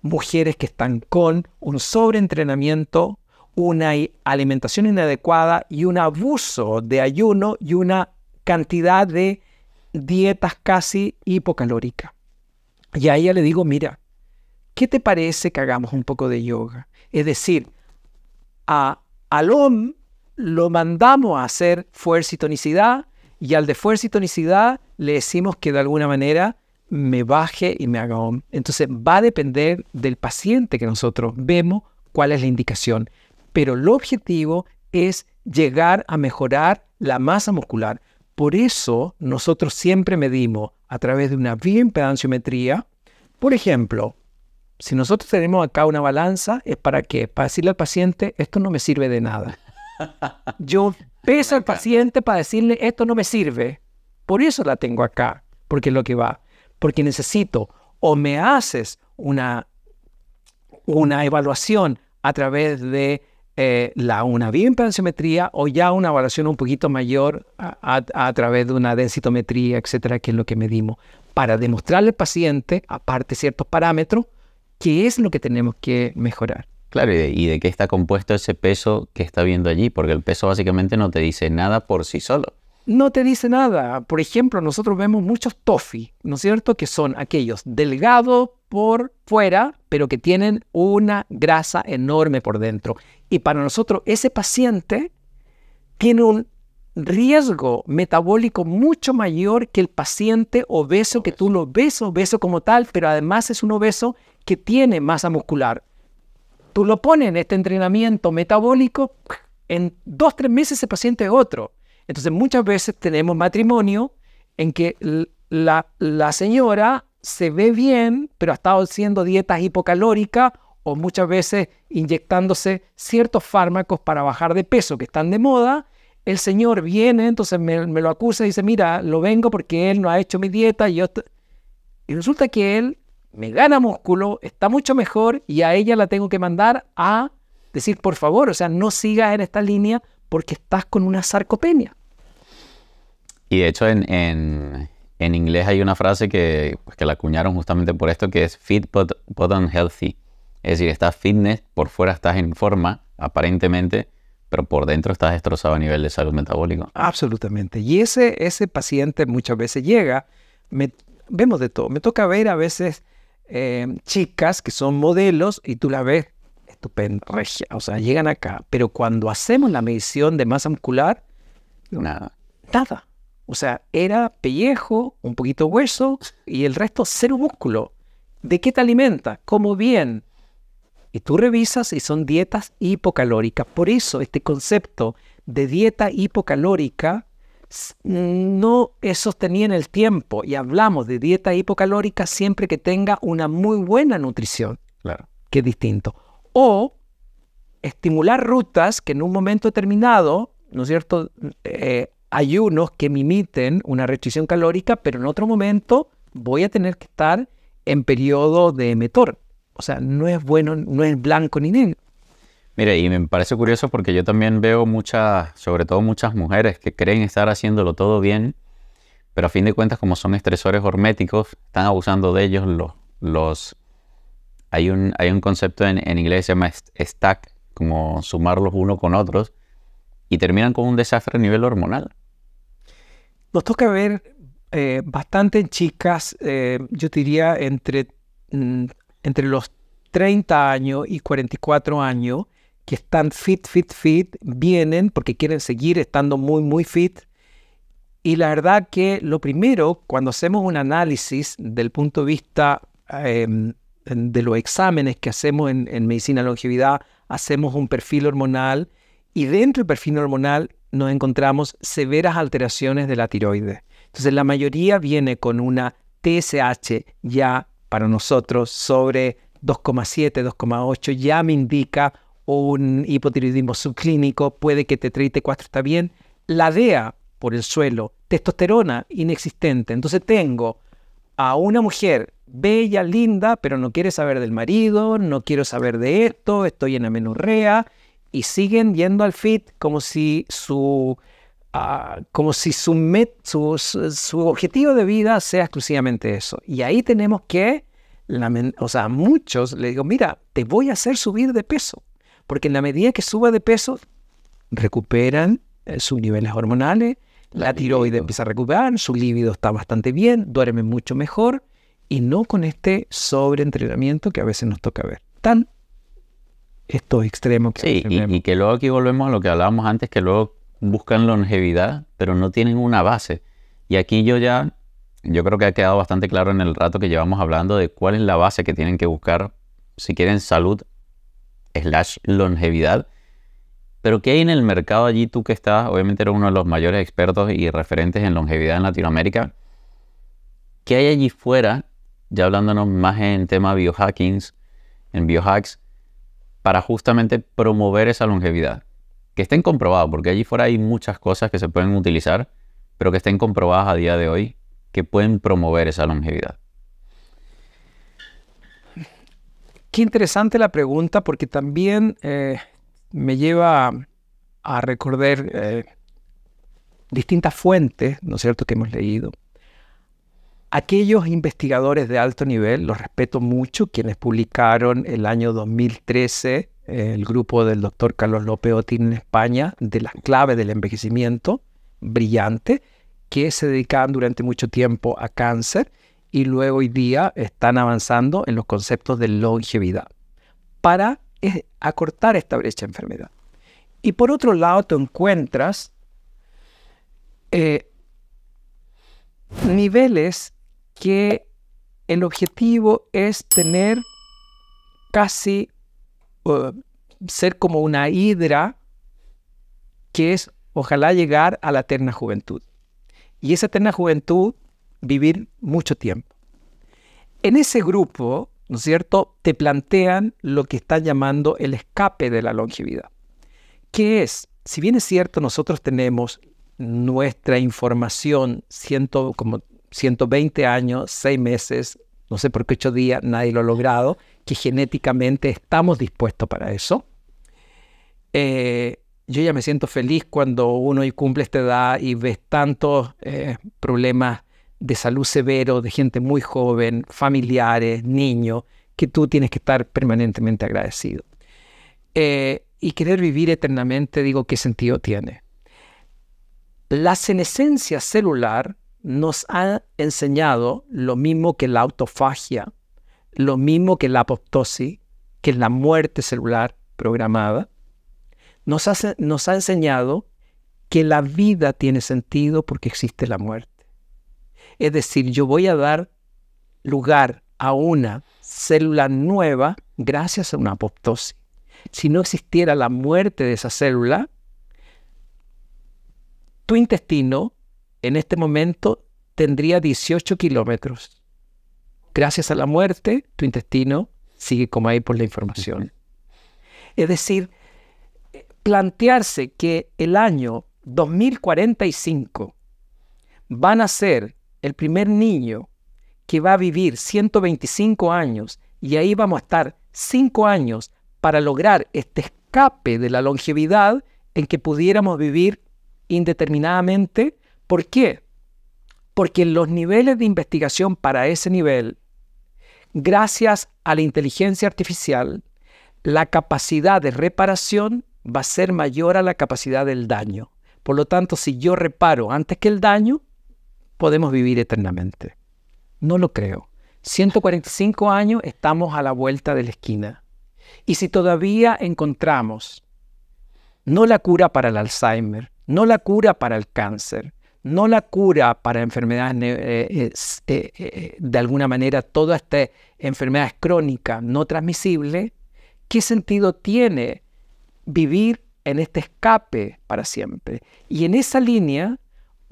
mujeres que están con un sobreentrenamiento, una alimentación inadecuada y un abuso de ayuno y una cantidad de dietas casi hipocalóricas. Y a ella le digo, mira, ¿qué te parece que hagamos un poco de yoga? Es decir, a OM lo mandamos a hacer fuerza y tonicidad y al de fuerza y tonicidad le decimos que de alguna manera me baje y me haga OM. Entonces va a depender del paciente que nosotros vemos cuál es la indicación. Pero el objetivo es llegar a mejorar la masa muscular. Por eso nosotros siempre medimos a través de una bioimpedanciometría, por ejemplo, si nosotros tenemos acá una balanza, ¿es para qué? Para decirle al paciente, esto no me sirve de nada. Yo peso al paciente para decirle, esto no me sirve. Por eso la tengo acá, porque es lo que va. Porque necesito, o me haces una, una evaluación a través de eh, la, una bioimpedanciometría o ya una evaluación un poquito mayor a, través de una densitometría, etcétera, que es lo que medimos, para demostrarle al paciente, aparte ciertos parámetros, qué es lo que tenemos que mejorar. Claro, y de, qué está compuesto ese peso que está viendo allí, porque el peso básicamente no te dice nada por sí solo. No te dice nada. Por ejemplo, nosotros vemos muchos toffee, ¿no es cierto? Que son aquellos delgados por fuera, pero que tienen una grasa enorme por dentro. Y para nosotros, ese paciente tiene un riesgo metabólico mucho mayor que el paciente obeso, que tú lo ves obeso como tal, pero además es un obeso que tiene masa muscular, tú lo pones en este entrenamiento metabólico, en dos, tres meses ese paciente es otro. Entonces muchas veces tenemos matrimonio en que la, señora se ve bien, pero ha estado haciendo dietas hipocalóricas o muchas veces inyectándose ciertos fármacos para bajar de peso que están de moda. El señor viene, entonces me, lo acusa y dice, mira, lo vengo porque él no ha hecho mi dieta. Y, yo y resulta que él me gana músculo, está mucho mejor y a ella la tengo que mandar a decir, por favor, o sea, no sigas en esta línea porque estás con una sarcopenia. Y de hecho en, inglés hay una frase pues, que, la acuñaron justamente por esto, que es fit but, unhealthy. Es decir, estás fitness, por fuera estás en forma, aparentemente, pero por dentro estás destrozado a nivel de salud metabólico. Absolutamente. Y ese, ese paciente muchas veces llega, vemos de todo. Me toca ver a veces Em, chicas que son modelos y tú la ves estupenda, o sea, llegan acá, pero cuando hacemos la medición de masa muscular, nada. Nada. O sea, era pellejo, un poquito hueso y el resto cero músculo. ¿De qué te alimenta? ¿Cómo bien? Y tú revisas y son dietas hipocalóricas. Por eso este concepto de dieta hipocalórica no es sostenida en el tiempo. Y hablamos de dieta hipocalórica siempre que tenga una muy buena nutrición, claro. que es distinto. O estimular rutas que en un momento determinado, ¿no es cierto?, eh, ayunos que mimiten una restricción calórica, pero en otro momento voy a tener que estar en periodo de metor. O sea, no es bueno, no es blanco ni negro. Mire, y me parece curioso porque yo también veo muchas, sobre todo muchas mujeres que creen estar haciéndolo todo bien, pero a fin de cuentas como son estresores horméticos, están abusando de ellos los... hay, un, hay un concepto en, inglés que se llama stack, como sumarlos uno con otros, y terminan con un desastre a nivel hormonal. Nos toca ver eh, bastante en chicas, eh, yo diría entre, mm, entre los 30 años y 44 años, que están fit, fit, fit, vienen porque quieren seguir estando muy, muy fit. Y la verdad que lo primero, cuando hacemos un análisis del punto de vista em, de los exámenes que hacemos en, en medicina longevidad, hacemos un perfil hormonal y dentro del perfil hormonal nos encontramos severas alteraciones de la tiroides. Entonces la mayoría viene con una TSH ya para nosotros sobre 2,7, 2,8, ya me indica un hipotiroidismo subclínico, puede que T3 y T4 está bien. La DEA por el suelo, testosterona inexistente. Entonces tengo a una mujer bella, linda, pero no quiere saber del marido, no quiero saber de esto, estoy en amenorrea y siguen yendo al fit como si su ah, como si su, objetivo de vida sea exclusivamente eso. Y ahí tenemos que, o sea, muchos le digo, mira, te voy a hacer subir de peso. Porque en la medida que suba de peso, recuperan eh, sus niveles hormonales, la tiroides empieza a recuperar, su líbido está bastante bien, duerme mucho mejor y no con este sobreentrenamiento que a veces nos toca ver. Tan estos extremos que Sí, y, y, que luego aquí volvemos a lo que hablábamos antes, que luego buscan longevidad, pero no tienen una base. Y aquí yo ya, yo creo que ha quedado bastante claro en el rato que llevamos hablando de cuál es la base que tienen que buscar si quieren salud slash longevidad. Pero ¿qué hay en el mercado allí? Tú que estás, obviamente eres uno de los mayores expertos y referentes en longevidad en Latinoamérica. ¿Qué hay allí fuera, ya hablándonos más en tema biohacking, en biohacks, para justamente promover esa longevidad? Que estén comprobados, porque allí fuera hay muchas cosas que se pueden utilizar, pero que estén comprobadas a día de hoy que pueden promover esa longevidad. Qué interesante la pregunta porque también eh, me lleva a, recordar eh, distintas fuentes, ¿no es cierto?, que hemos leído. Aquellos investigadores de alto nivel, los respeto mucho, quienes publicaron el año 2013 eh, el grupo del doctor Carlos López Otín en España de las claves del envejecimiento, brillante, que se dedicaban durante mucho tiempo a cáncer y luego hoy día están avanzando en los conceptos de longevidad para acortar esta brecha de enfermedad. Y por otro lado, te encuentras eh, niveles que el objetivo es tener casi ser como una hidra que es ojalá llegar a la eterna juventud. Y esa eterna juventud vivir mucho tiempo. En ese grupo, ¿no es cierto?, te plantean lo que están llamando el escape de la longevidad. ¿Qué es? Si bien es cierto, nosotros tenemos nuestra información, ciento, como 120 años, 6 meses, no sé por qué 8 días, nadie lo ha logrado, que genéticamente estamos dispuestos para eso. Eh, yo ya me siento feliz cuando uno y cumple esta edad y ves tantos eh, problemas de salud severo, de gente muy joven, familiares, niños, que tú tienes que estar permanentemente agradecido. Eh, y querer vivir eternamente, digo, ¿qué sentido tiene? La senescencia celular nos ha enseñado lo mismo que la autofagia, lo mismo que la apoptosis, que es la muerte celular programada. Nos, nos ha enseñado que la vida tiene sentido porque existe la muerte. Es decir, yo voy a dar lugar a una célula nueva gracias a una apoptosis. Si no existiera la muerte de esa célula, tu intestino en este momento tendría 18 kilómetros. Gracias a la muerte, tu intestino sigue como ahí por la información. Es decir, plantearse que el año 2045 van a ser el primer niño que va a vivir 125 años y ahí vamos a estar 5 años para lograr este escape de la longevidad en que pudiéramos vivir indeterminadamente. ¿Por qué? Porque en los niveles de investigación para ese nivel, gracias a la inteligencia artificial, la capacidad de reparación va a ser mayor a la capacidad del daño. Por lo tanto, si yo reparo antes que el daño, podemos vivir eternamente. No lo creo. 145 años estamos a la vuelta de la esquina. Y si todavía encontramos no la cura para el Alzheimer, no la cura para el cáncer, no la cura para enfermedades, eh, eh, eh, de alguna manera, toda esta enfermedad crónica no transmisible, ¿qué sentido tiene vivir en este escape para siempre? Y en esa línea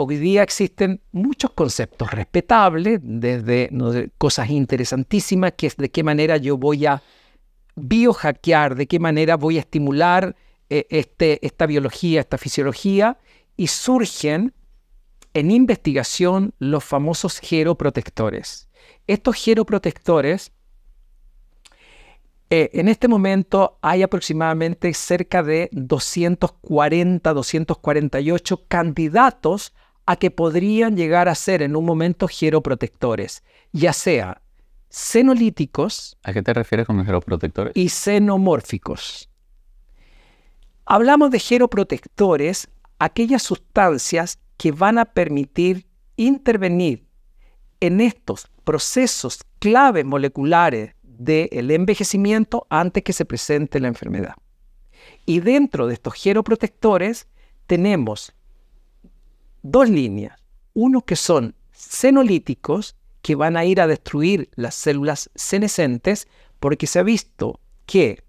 Hoy día existen muchos conceptos respetables, desde cosas interesantísimas, que es de qué manera yo voy a biohackear, de qué manera voy a estimular eh, este, esta biología, esta fisiología, y surgen en investigación los famosos geroprotectores. Estos geroprotectores, eh, en este momento hay aproximadamente cerca de 240, 248 candidatos a que podrían llegar a ser en un momento geroprotectores, ya sea senolíticos. ¿A qué te refieres con geroprotectores? Y xenomórficos. Hablamos de geroprotectores, aquellas sustancias que van a permitir intervenir en estos procesos clave moleculares del envejecimiento antes que se presente la enfermedad. Y dentro de estos geroprotectores tenemos dos líneas. Unos que son senolíticos, que van a ir a destruir las células senescentes, porque se ha visto que,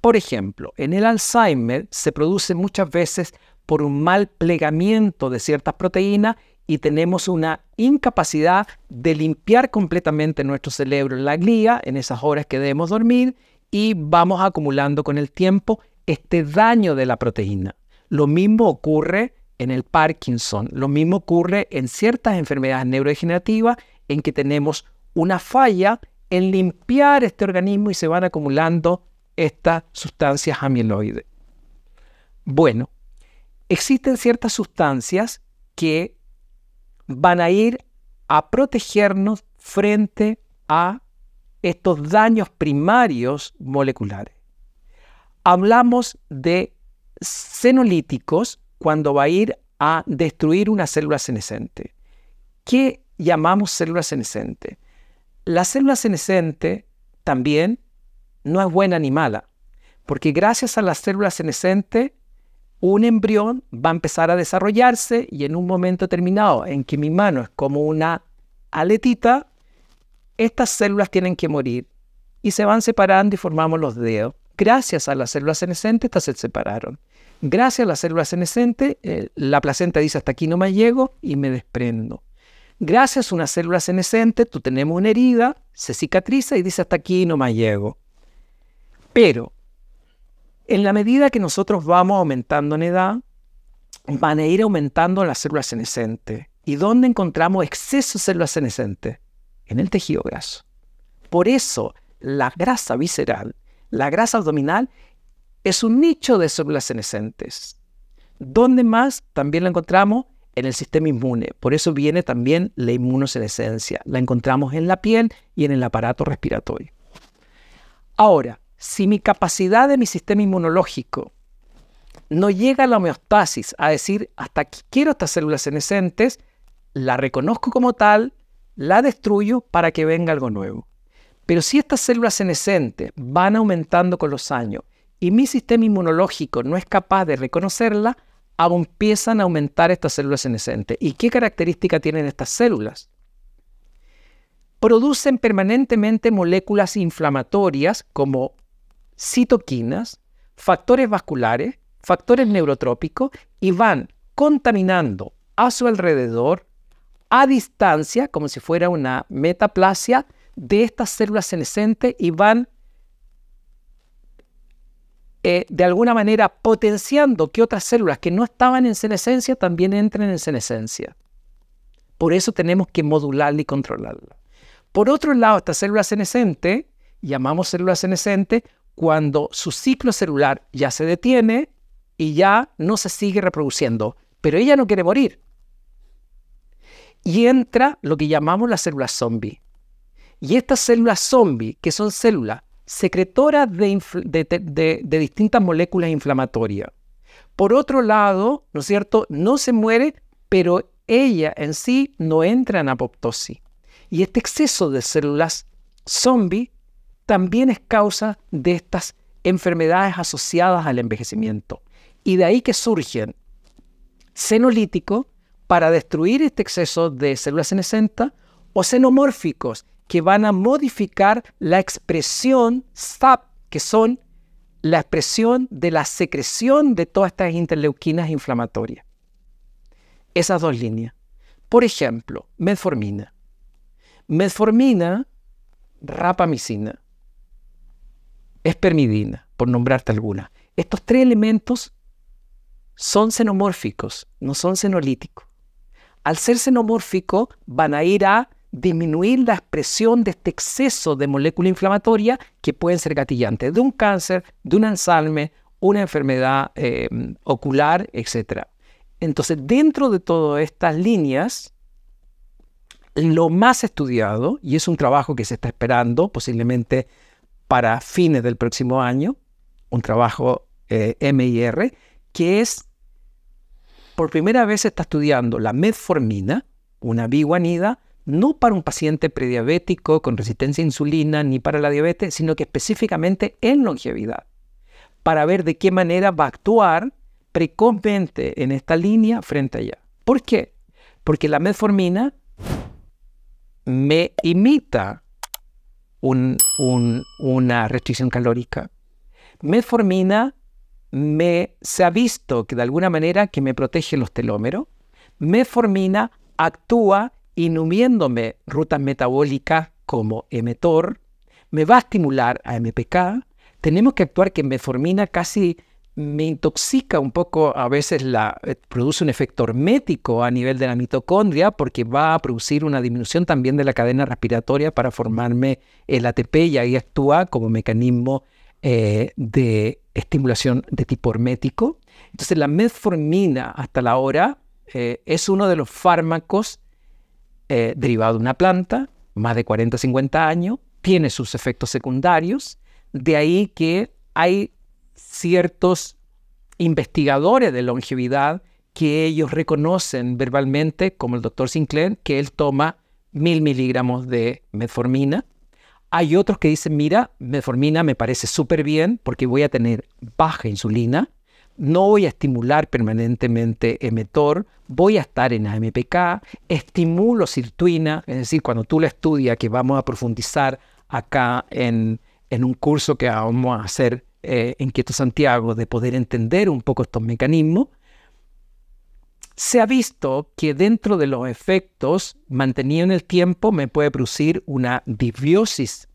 por ejemplo, en el Alzheimer se produce muchas veces por un mal plegamiento de ciertas proteínas y tenemos una incapacidad de limpiar completamente nuestro cerebro en la glía, en esas horas que debemos dormir, y vamos acumulando con el tiempo este daño de la proteína. Lo mismo ocurre en el Parkinson. Lo mismo ocurre en ciertas enfermedades neurodegenerativas en que tenemos una falla en limpiar este organismo y se van acumulando estas sustancias amiloides. Bueno, existen ciertas sustancias que van a ir a protegernos frente a estos daños primarios moleculares. Hablamos de senolíticos cuando va a ir a destruir una célula senescente. ¿Qué llamamos célula senescente? La célula senescente también no es buena ni mala, porque gracias a la célula senescente, un embrión va a empezar a desarrollarse y en un momento determinado en que mi mano es como una aletita, estas células tienen que morir y se van separando y formamos los dedos. Gracias a las células senescentes, estas se separaron. Gracias a la célula senescente, eh, la placenta dice hasta aquí no más llego y me desprendo. Gracias a una célula senescente, tú tenemos una herida, se cicatriza y dice hasta aquí no más llego. Pero en la medida que nosotros vamos aumentando en edad, van a ir aumentando las células senescentes. ¿Y dónde encontramos exceso de células senescentes? En el tejido graso. Por eso, la grasa visceral, la grasa abdominal, es un nicho de células senescentes. ¿Dónde más? También la encontramos en el sistema inmune. Por eso viene también la inmunosenescencia. La encontramos en la piel y en el aparato respiratorio. Ahora, si mi capacidad de mi sistema inmunológico no llega a la homeostasis, a decir, hasta aquí quiero estas células senescentes, la reconozco como tal, la destruyo para que venga algo nuevo. Pero si estas células senescentes van aumentando con los años y mi sistema inmunológico no es capaz de reconocerla, aún empiezan a aumentar estas células senescentes. ¿Y qué característica tienen estas células? Producen permanentemente moléculas inflamatorias como citoquinas, factores vasculares, factores neurotrópicos y van contaminando a su alrededor a distancia, como si fuera una metaplasia, de estas células senescentes y van eh, de alguna manera potenciando que otras células que no estaban en senescencia también entren en senescencia. Por eso tenemos que modularla y controlarla. Por otro lado, esta célula senescente, llamamos célula senescente, cuando su ciclo celular ya se detiene y ya no se sigue reproduciendo, pero ella no quiere morir. Y entra lo que llamamos la célula zombie. Y estas células zombie, que son células secretora de, distintas moléculas inflamatorias. Por otro lado, ¿no es cierto? No se muere, pero ella en sí no entra en apoptosis. Y este exceso de células zombie también es causa de estas enfermedades asociadas al envejecimiento. Y de ahí que surgen senolíticos para destruir este exceso de células senescentes o xenomórficos que van a modificar la expresión SAP, que son la expresión de la secreción de todas estas interleuquinas inflamatorias. Esas dos líneas. Por ejemplo, metformina. Metformina, rapamicina, espermidina, por nombrarte alguna. Estos tres elementos son xenomórficos, no son xenolíticos. Al ser xenomórficos, van a ir a disminuir la expresión de este exceso de molécula inflamatoria que pueden ser gatillantes de un cáncer, de un ensalme, una enfermedad eh, ocular, etc. Entonces, dentro de todas estas líneas, lo más estudiado, y es un trabajo que se está esperando posiblemente para fines del próximo año, un trabajo eh, MIR, que es, por primera vez se está estudiando la metformina, una biguanida, no para un paciente prediabético con resistencia a insulina ni para la diabetes, sino que específicamente en longevidad, para ver de qué manera va a actuar precozmente en esta línea frente a allá. ¿Por qué? Porque la metformina me imita una restricción calórica. Metformina me, se ha visto que de alguna manera que me protege los telómeros. Metformina actúa Inumiéndome rutas metabólicas como mTOR, me va a estimular a MPK. Tenemos que actuar que metformina casi me intoxica un poco, a veces la, eh, produce un efecto hormético a nivel de la mitocondria porque va a producir una disminución también de la cadena respiratoria para formarme el ATP y ahí actúa como mecanismo eh, de estimulación de tipo hormético. Entonces la metformina hasta la hora eh, es uno de los fármacos eh, derivado de una planta, más de 40, 50 años, tiene sus efectos secundarios, de ahí que hay ciertos investigadores de longevidad que ellos reconocen verbalmente, como el doctor Sinclair, que él toma mil miligramos de metformina. Hay otros que dicen, mira, metformina me parece súper bien porque voy a tener baja insulina, no voy a estimular permanentemente emetor, voy a estar en AMPK, estimulo sirtuina, es decir, cuando tú la estudias, que vamos a profundizar acá en, un curso que vamos a hacer eh, en Quieto Santiago, de poder entender un poco estos mecanismos, se ha visto que dentro de los efectos mantenido en el tiempo me puede producir una disbiosis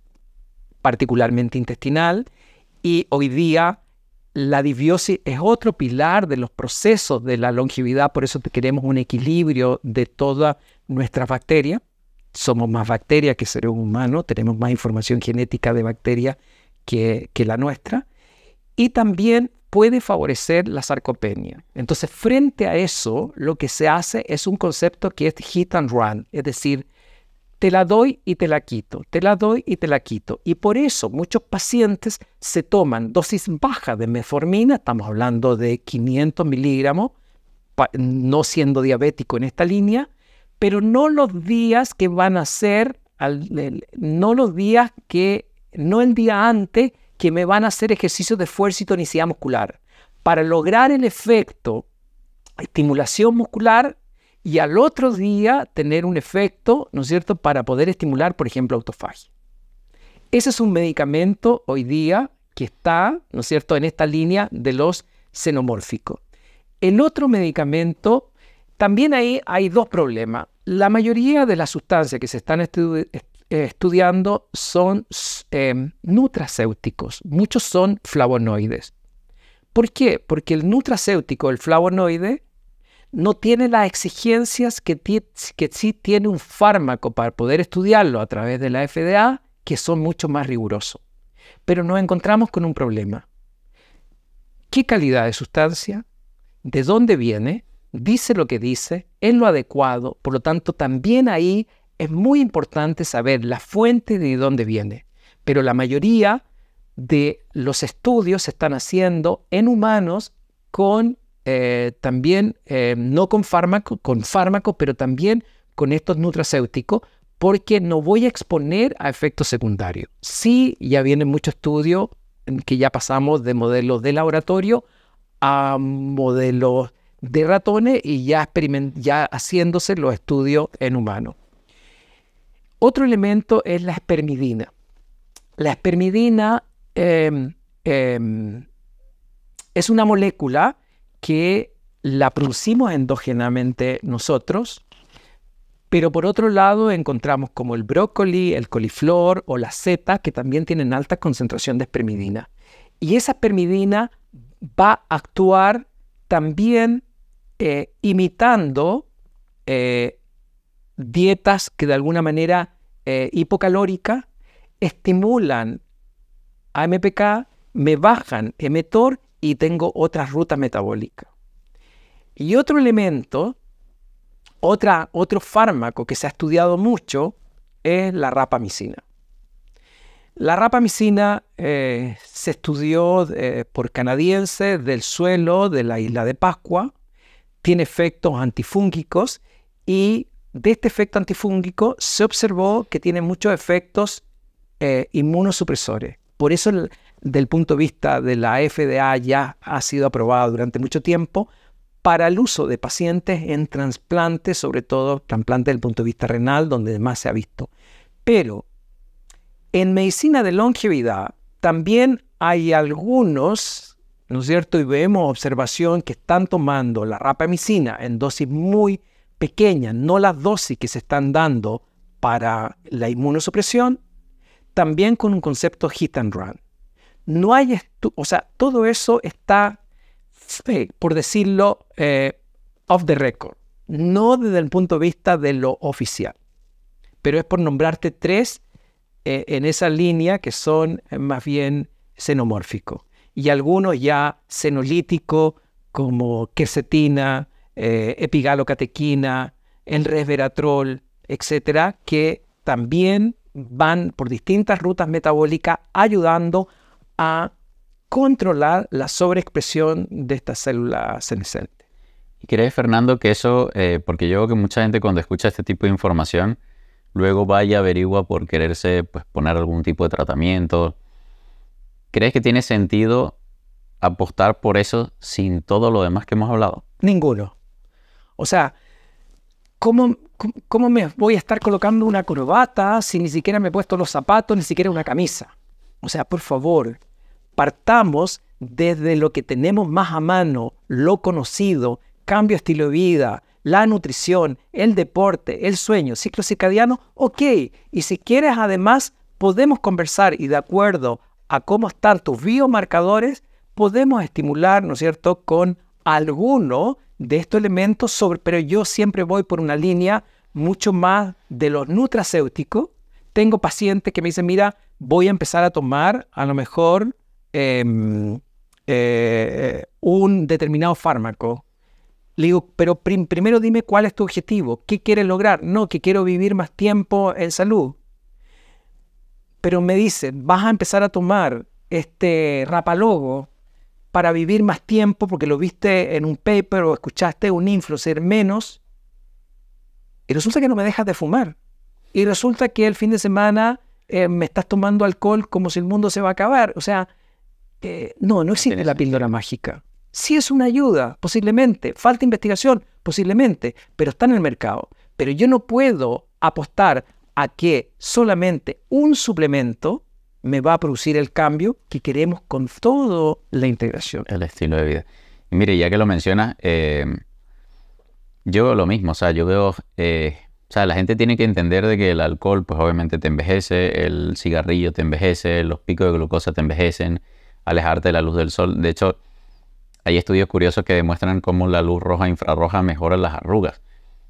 particularmente intestinal y hoy día la disbiosis es otro pilar de los procesos de la longevidad, por eso queremos un equilibrio de todas nuestras bacterias. Somos más bacterias que seres humanos, tenemos más información genética de bacterias que, que la nuestra. Y también puede favorecer la sarcopenia. Entonces, frente a eso, lo que se hace es un concepto que es hit and run, es decir, te la doy y te la quito, te la doy y te la quito. Y por eso muchos pacientes se toman dosis bajas de meformina, estamos hablando de 500 miligramos, no siendo diabético en esta línea, pero no los días que van a ser, no los días que, no el día antes que me van a hacer ejercicio de fuerza y tonicidad muscular. Para lograr el efecto estimulación muscular, y al otro día tener un efecto, ¿no es cierto?, para poder estimular, por ejemplo, autofagia. Ese es un medicamento hoy día que está, ¿no es cierto?, en esta línea de los xenomórficos. El otro medicamento, también ahí hay dos problemas. La mayoría de las sustancias que se están eh, estudiando son eh, nutracéuticos, muchos son flavonoides. ¿Por qué? Porque el nutracéutico, el flavonoide, no tiene las exigencias que, sí tiene un fármaco para poder estudiarlo a través de la FDA, que son mucho más rigurosos. Pero nos encontramos con un problema. ¿Qué calidad de sustancia? ¿De dónde viene? ¿Dice lo que dice? ¿Es lo adecuado? Por lo tanto, también ahí es muy importante saber la fuente de dónde viene. Pero la mayoría de los estudios se están haciendo en humanos con eh, también, eh, no con fármaco, con fármaco, pero también con estos nutracéuticos, porque no voy a exponer a efectos secundarios. Sí, ya vienen muchos estudios que ya pasamos de modelos de laboratorio a modelos de ratones y ya, ya haciéndose los estudios en humanos. Otro elemento es la espermidina. La espermidina em, em, es una molécula que la producimos endógenamente nosotros, pero por otro lado encontramos como el brócoli, el coliflor o la seta que también tienen alta concentración de espermidina. Y esa espermidina va a actuar también eh, imitando eh, dietas que de alguna manera eh, hipocalórica estimulan AMPK, me bajan mTOR y tengo otras ruta metabólica. Y otro elemento, otro fármaco que se ha estudiado mucho es la rapamicina. La rapamicina eh, se estudió eh, por canadienses del suelo de la isla de Pascua, tiene efectos antifúngicos y de este efecto antifúngico se observó que tiene muchos efectos eh, inmunosupresores. Por eso del punto de vista de la FDA ya ha sido aprobada durante mucho tiempo para el uso de pacientes en trasplantes, sobre todo trasplantes del punto de vista renal, donde más se ha visto. Pero en medicina de longevidad también hay algunos, ¿no es cierto? Y vemos observación que están tomando la rapamicina en dosis muy pequeñas, no las dosis que se están dando para la inmunosupresión, también con un concepto hit and run. No hay, o sea, todo eso está, eh, por decirlo, eh, off the record, no desde el punto de vista de lo oficial, pero es por nombrarte tres eh, en esa línea que son más bien xenomórficos y algunos ya xenolíticos como quercetina, epigalocatequina, el resveratrol, etcétera, que también van por distintas rutas metabólicas ayudando a controlar la sobreexpresión de esta célula senescente. ¿Y crees, Fernando, que eso, eh, porque yo veo que mucha gente cuando escucha este tipo de información, luego vaya averigua por quererse pues, poner algún tipo de tratamiento? ¿Crees que tiene sentido apostar por eso sin todo lo demás que hemos hablado? Ninguno. O sea, ¿cómo, ¿cómo, me voy a estar colocando una corbata si ni siquiera me he puesto los zapatos, ni siquiera una camisa? O sea, por favor, partamos desde lo que tenemos más a mano, lo conocido, cambio de estilo de vida, la nutrición, el deporte, el sueño, ciclo circadiano, ok. Y si quieres además, podemos conversar y de acuerdo a cómo están tus biomarcadores, podemos estimular, ¿no es cierto?, con alguno de estos elementos, sobre, pero yo siempre voy por una línea mucho más de lo nutracéutico. Tengo pacientes que me dicen, mira, voy a empezar a tomar a lo mejor Em, eh, un determinado fármaco, le digo, pero primero dime cuál es tu objetivo, qué quieres lograr. No, que quiero vivir más tiempo en salud. Pero me dice, vas a empezar a tomar este rapalogo para vivir más tiempo porque lo viste en un paper o escuchaste un influencer menos. Y resulta que no me dejas de fumar. Y resulta que el fin de semana eh, me estás tomando alcohol como si el mundo se va a acabar. O sea, no, no existe la píldora mágica. Sí es una ayuda, posiblemente. Falta investigación, posiblemente, pero está en el mercado. Pero yo no puedo apostar a que solamente un suplemento me va a producir el cambio que queremos con toda la integración. El estilo de vida. Y mire, ya que lo mencionas, em, yo veo lo mismo, o sea, yo veo, eh, o sea, la gente tiene que entender de que el alcohol, pues obviamente te envejece, el cigarrillo te envejece, los picos de glucosa te envejecen, alejarte de la luz del sol. De hecho, hay estudios curiosos que demuestran cómo la luz roja e infrarroja mejora las arrugas.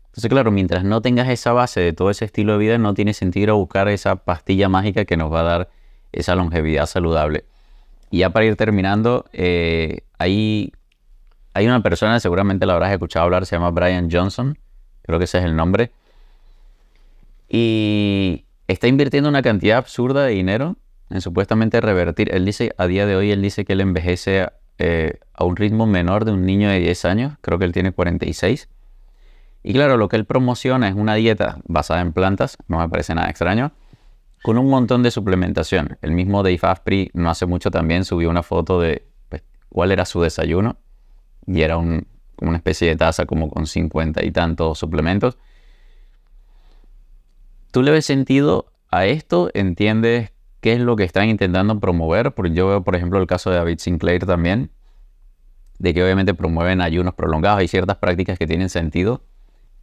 Entonces, claro, mientras no tengas esa base de todo ese estilo de vida, no tiene sentido buscar esa pastilla mágica que nos va a dar esa longevidad saludable. Y ya para ir terminando, eh, hay, hay una persona, seguramente la habrás escuchado hablar, se llama Brian Johnson, creo que ese es el nombre. Y está invirtiendo una cantidad absurda de dinero en supuestamente revertir. Él dice, a día de hoy, él dice que él envejece eh, a un ritmo menor de un niño de 10 años, creo que él tiene 46. Y claro, lo que él promociona es una dieta basada en plantas, no me parece nada extraño, con un montón de suplementación. El mismo Dave Asprey no hace mucho también subió una foto de pues, cuál era su desayuno y era una especie de taza como con 50 y tantos suplementos. ¿Tú le ves sentido a esto? ¿Entiendes qué es lo que están intentando promover, porque yo veo, por ejemplo, el caso de David Sinclair también, de que obviamente promueven ayunos prolongados Hay ciertas prácticas que tienen sentido,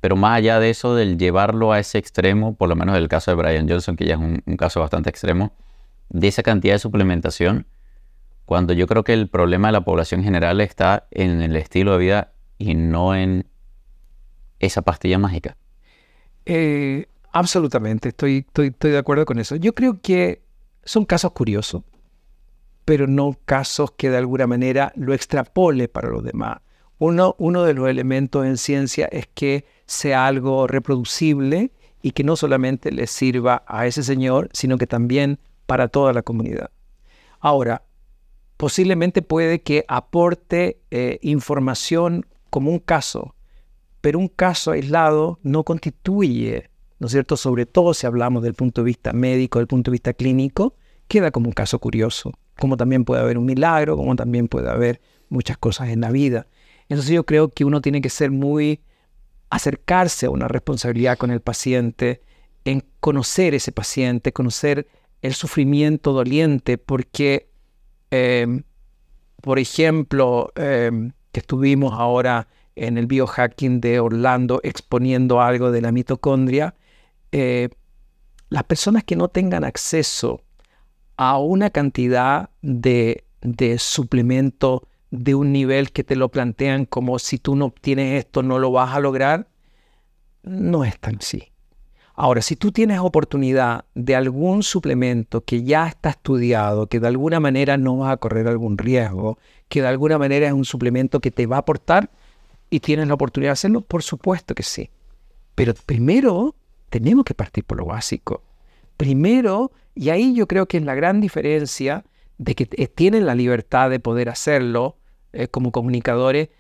pero más allá de eso, del llevarlo a ese extremo, por lo menos el caso de Brian Johnson, que ya es un, caso bastante extremo, de esa cantidad de suplementación, cuando yo creo que el problema de la población general está en el estilo de vida y no en esa pastilla mágica. Eh, absolutamente, estoy, estoy de acuerdo con eso. Yo creo que son casos curiosos, pero no casos que de alguna manera lo extrapole para los demás. Uno, uno de los elementos en ciencia es que sea algo reproducible y que no solamente le sirva a ese señor, sino que también para toda la comunidad. Ahora, posiblemente puede que aporte eh, información como un caso, pero un caso aislado no constituye cierto? Sobre todo si hablamos del punto de vista médico, del punto de vista clínico, queda como un caso curioso, como también puede haber un milagro, como también puede haber muchas cosas en la vida. Entonces yo creo que uno tiene que ser muy acercarse a una responsabilidad con el paciente, en conocer ese paciente, conocer el sufrimiento doliente, porque, em, por ejemplo, em, que estuvimos ahora en el biohacking de Orlando exponiendo algo de la mitocondria, eh, las personas que no tengan acceso a una cantidad de, de suplemento de un nivel que te lo plantean como si tú no obtienes esto no lo vas a lograr, no es tan sí. Ahora, si tú tienes oportunidad de algún suplemento que ya está estudiado, que de alguna manera no vas a correr algún riesgo, que de alguna manera es un suplemento que te va a aportar y tienes la oportunidad de hacerlo, por supuesto que sí. Pero primero tenemos que partir por lo básico. Primero, y ahí yo creo que es la gran diferencia de que eh, tienen la libertad de poder hacerlo eh, como comunicadores,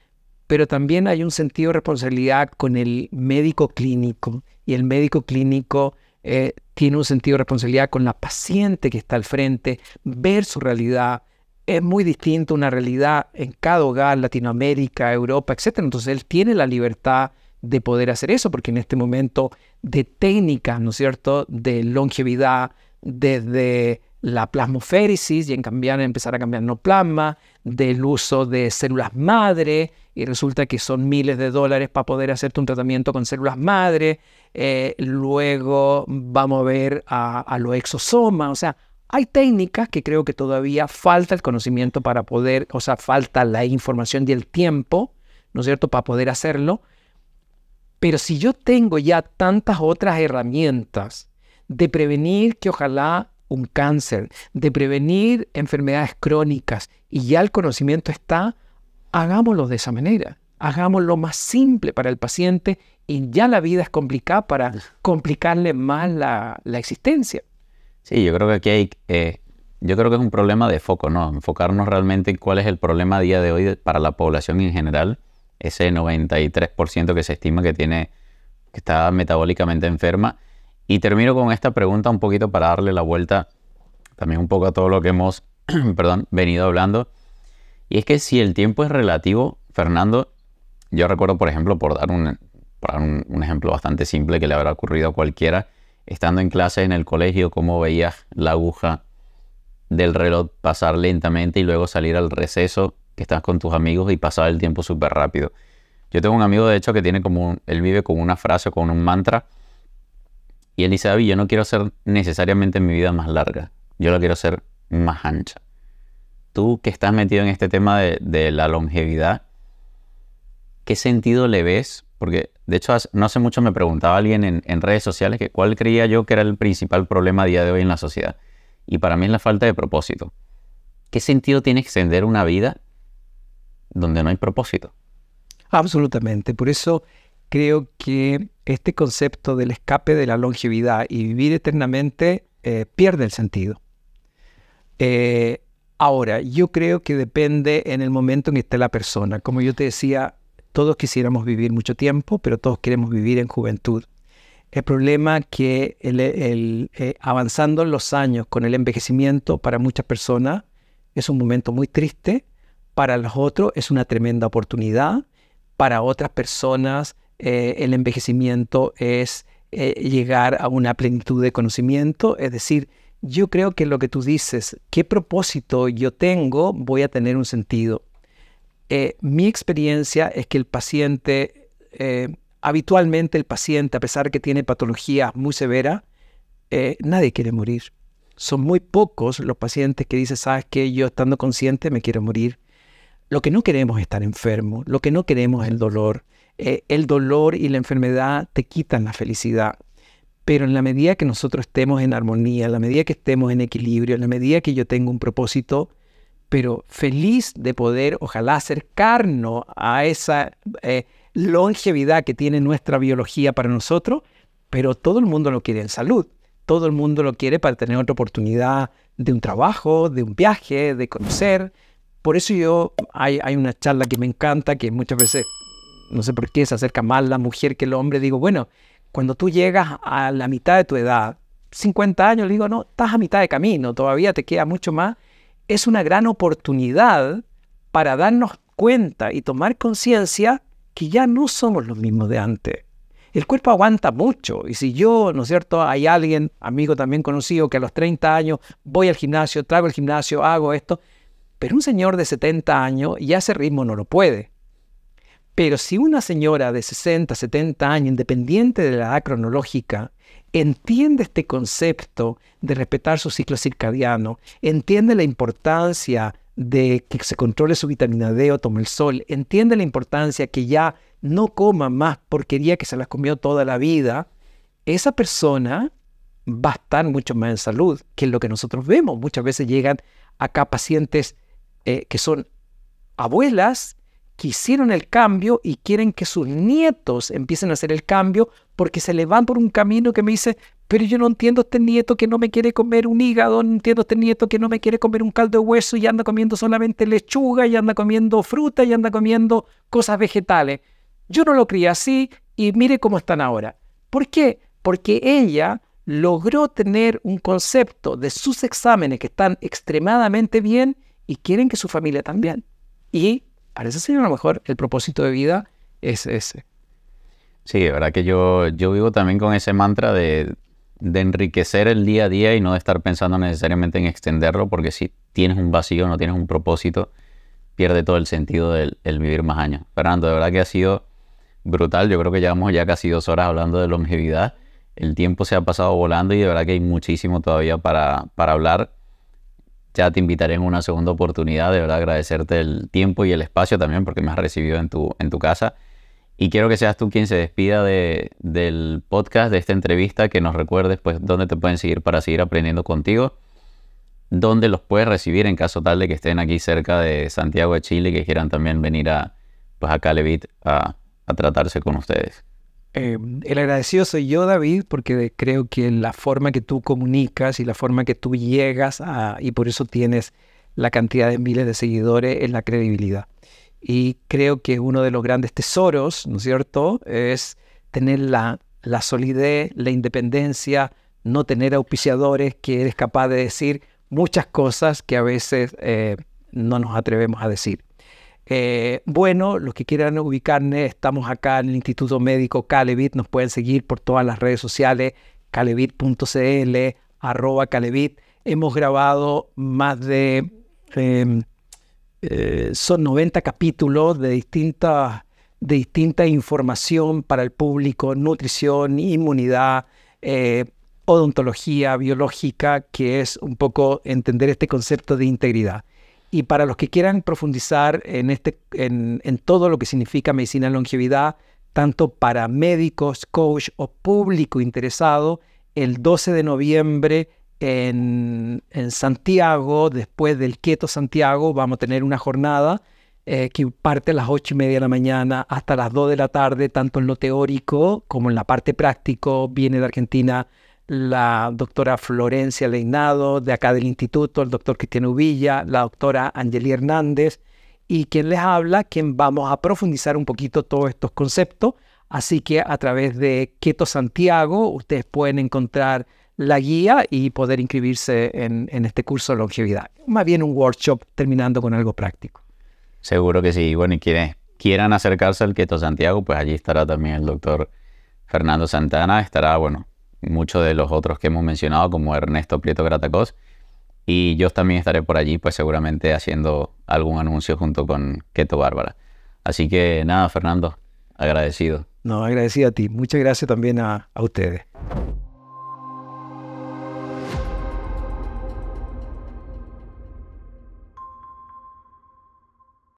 pero también hay un sentido de responsabilidad con el médico clínico y el médico clínico eh, tiene un sentido de responsabilidad con la paciente que está al frente, ver su realidad. Es muy distinto una realidad en cada hogar, Latinoamérica, Europa, etc. Entonces él tiene la libertad de poder hacer eso, porque en este momento de técnicas, ¿no es cierto?, de longevidad, desde la plasmoférisis y en cambiar, empezar a cambiar no plasma, del uso de células madre, y resulta que son miles de dólares para poder hacerte un tratamiento con células madre, eh, luego vamos a ver a, lo exosoma. exosomas, o sea, hay técnicas que creo que todavía falta el conocimiento para poder, o sea, falta la información y el tiempo, ¿no es cierto?, para poder hacerlo, pero si yo tengo ya tantas otras herramientas de prevenir que ojalá un cáncer, de prevenir enfermedades crónicas y ya el conocimiento está, hagámoslo de esa manera. Hagámoslo más simple para el paciente y ya la vida es complicada para complicarle más la, existencia. Sí, yo creo que aquí hay, eh, yo creo que es un problema de foco, ¿no? Enfocarnos realmente en cuál es el problema a día de hoy para la población en general ese 93% que se estima que tiene, que está metabólicamente enferma. Y termino con esta pregunta un poquito para darle la vuelta también un poco a todo lo que hemos, perdón, venido hablando. Y es que si el tiempo es relativo, Fernando, yo recuerdo, por ejemplo, por dar un, un, ejemplo bastante simple que le habrá ocurrido a cualquiera, estando en clase en el colegio, cómo veías la aguja del reloj pasar lentamente y luego salir al receso que estás con tus amigos y pasaba el tiempo súper rápido. Yo tengo un amigo, de hecho, que tiene como, él vive con una frase, con un mantra, y él dice, David, yo no quiero ser necesariamente mi vida más larga, yo la quiero ser más ancha. Tú que estás metido en este tema de, la longevidad, ¿qué sentido le ves? Porque de hecho, no hace mucho me preguntaba alguien en, redes sociales que cuál creía yo que era el principal problema a día de hoy en la sociedad. Y para mí es la falta de propósito. ¿Qué sentido tiene extender una vida donde no hay propósito. Absolutamente. Por eso creo que este concepto del escape de la longevidad y vivir eternamente eh, pierde el sentido. Eh, ahora, yo creo que depende en el momento en que esté la persona. Como yo te decía, todos quisiéramos vivir mucho tiempo, pero todos queremos vivir en juventud. El problema que eh, avanzando en los años con el envejecimiento para muchas personas es un momento muy triste para los otros es una tremenda oportunidad, para otras personas eh, el envejecimiento es eh, llegar a una plenitud de conocimiento, es decir, yo creo que lo que tú dices, qué propósito yo tengo, voy a tener un sentido. Eh, mi experiencia es que el paciente, habitualmente el paciente, a pesar que tiene patología muy severa nadie quiere morir. Son muy pocos los pacientes que dicen, sabes que yo estando consciente me quiero morir lo que no queremos es estar enfermo, lo que no queremos es el dolor. Eh, el dolor y la enfermedad te quitan la felicidad. Pero en la medida que nosotros estemos en armonía, en la medida que estemos en equilibrio, en la medida que yo tengo un propósito, pero feliz de poder, ojalá, acercarnos a esa eh, longevidad que tiene nuestra biología para nosotros, pero todo el mundo lo quiere en salud, todo el mundo lo quiere para tener otra oportunidad de un trabajo, de un viaje, de conocer. Por eso yo, hay, hay una charla que me encanta, que muchas veces, no sé por qué, se acerca más la mujer que el hombre. Digo, bueno, cuando tú llegas a la mitad de tu edad, 50 años, digo, no, estás a mitad de camino, todavía te queda mucho más. Es una gran oportunidad para darnos cuenta y tomar conciencia que ya no somos los mismos de antes. El cuerpo aguanta mucho y si yo, ¿no es cierto? Hay alguien, amigo también conocido, que a los 30 años voy al gimnasio, traigo el gimnasio, hago esto, pero un señor de 70 años ya ese ritmo no lo puede. Pero si una señora de 60, 70 años, independiente de la edad cronológica, entiende este concepto de respetar su ciclo circadiano, entiende la importancia de que se controle su vitamina D o tome el sol, entiende la importancia que ya no coma más porquería que se las comió toda la vida, esa persona va a estar mucho más en salud que lo que nosotros vemos. Muchas veces llegan acá pacientes eh, que son abuelas que hicieron el cambio y quieren que sus nietos empiecen a hacer el cambio porque se le van por un camino que me dice, pero yo no entiendo a este nieto que no me quiere comer un hígado, no entiendo a este nieto que no me quiere comer un caldo de hueso y anda comiendo solamente lechuga y anda comiendo fruta y anda comiendo cosas vegetales. Yo no lo cría así y mire cómo están ahora. ¿Por qué? Porque ella logró tener un concepto de sus exámenes que están extremadamente bien y quieren que su familia también. Y parece ser a lo mejor el propósito de vida es ese. Sí, de verdad que yo, yo vivo también con ese mantra de, de enriquecer el día a día y no de estar pensando necesariamente en extenderlo, porque si tienes un vacío, no tienes un propósito, pierde todo el sentido del vivir más años. Fernando, de verdad que ha sido brutal. Yo creo que llevamos ya casi dos horas hablando de longevidad. El tiempo se ha pasado volando y de verdad que hay muchísimo todavía para, para hablar ya te invitaré en una segunda oportunidad. De verdad, agradecerte el tiempo y el espacio también porque me has recibido en tu, en tu casa. Y quiero que seas tú quien se despida del podcast, de esta entrevista, que nos recuerdes pues dónde te pueden seguir para seguir aprendiendo contigo, dónde los puedes recibir en caso tal de que estén aquí cerca de Santiago de Chile y que quieran también venir a, pues, a a tratarse con ustedes. Em, el agradecido soy yo, David, porque creo que la forma que tú comunicas y la forma que tú llegas y por eso tienes la cantidad de miles de seguidores, es la credibilidad. Y creo que uno de los grandes tesoros, ¿no es cierto?, es tener la, solidez, la independencia, no tener auspiciadores, que eres capaz de decir muchas cosas que a veces eh, no nos atrevemos a decir. Eh, bueno, los que quieran ubicarme, estamos acá en el Instituto Médico Calevit, nos pueden seguir por todas las redes sociales, calevit.cl, arroba calevit. Hemos grabado más de, em, eh, son 90 capítulos de de distinta información para el público, nutrición, inmunidad, eh, odontología biológica, que es un poco entender este concepto de integridad. Y para los que quieran profundizar en, este, en, todo lo que significa medicina longevidad, tanto para médicos, coach o público interesado, el 12 de noviembre en, Santiago, después del Quieto Santiago, vamos a tener una jornada eh, que parte a las 8 y media de la mañana hasta las 2 de la tarde, tanto en lo teórico como en la parte práctica, Viene de Argentina la doctora Florencia Leinado, de acá del instituto, el doctor Cristiano Uvilla, la doctora Angeli Hernández y quien les habla, quien vamos a profundizar un poquito todos estos conceptos. Así que a través de Keto Santiago ustedes pueden encontrar la guía y poder inscribirse en, este curso de longevidad. Más bien un workshop terminando con algo práctico. Seguro que sí. Bueno, y quienes quieran acercarse al Keto Santiago, pues allí estará también el doctor Fernando Santana. Estará, bueno, muchos de los otros que hemos mencionado, como Ernesto Prieto Gratacos. Y yo también estaré por allí, pues seguramente haciendo algún anuncio junto con Keto Bárbara. Así que nada, Fernando, agradecido. No, agradecido a ti. Muchas gracias también a, a ustedes.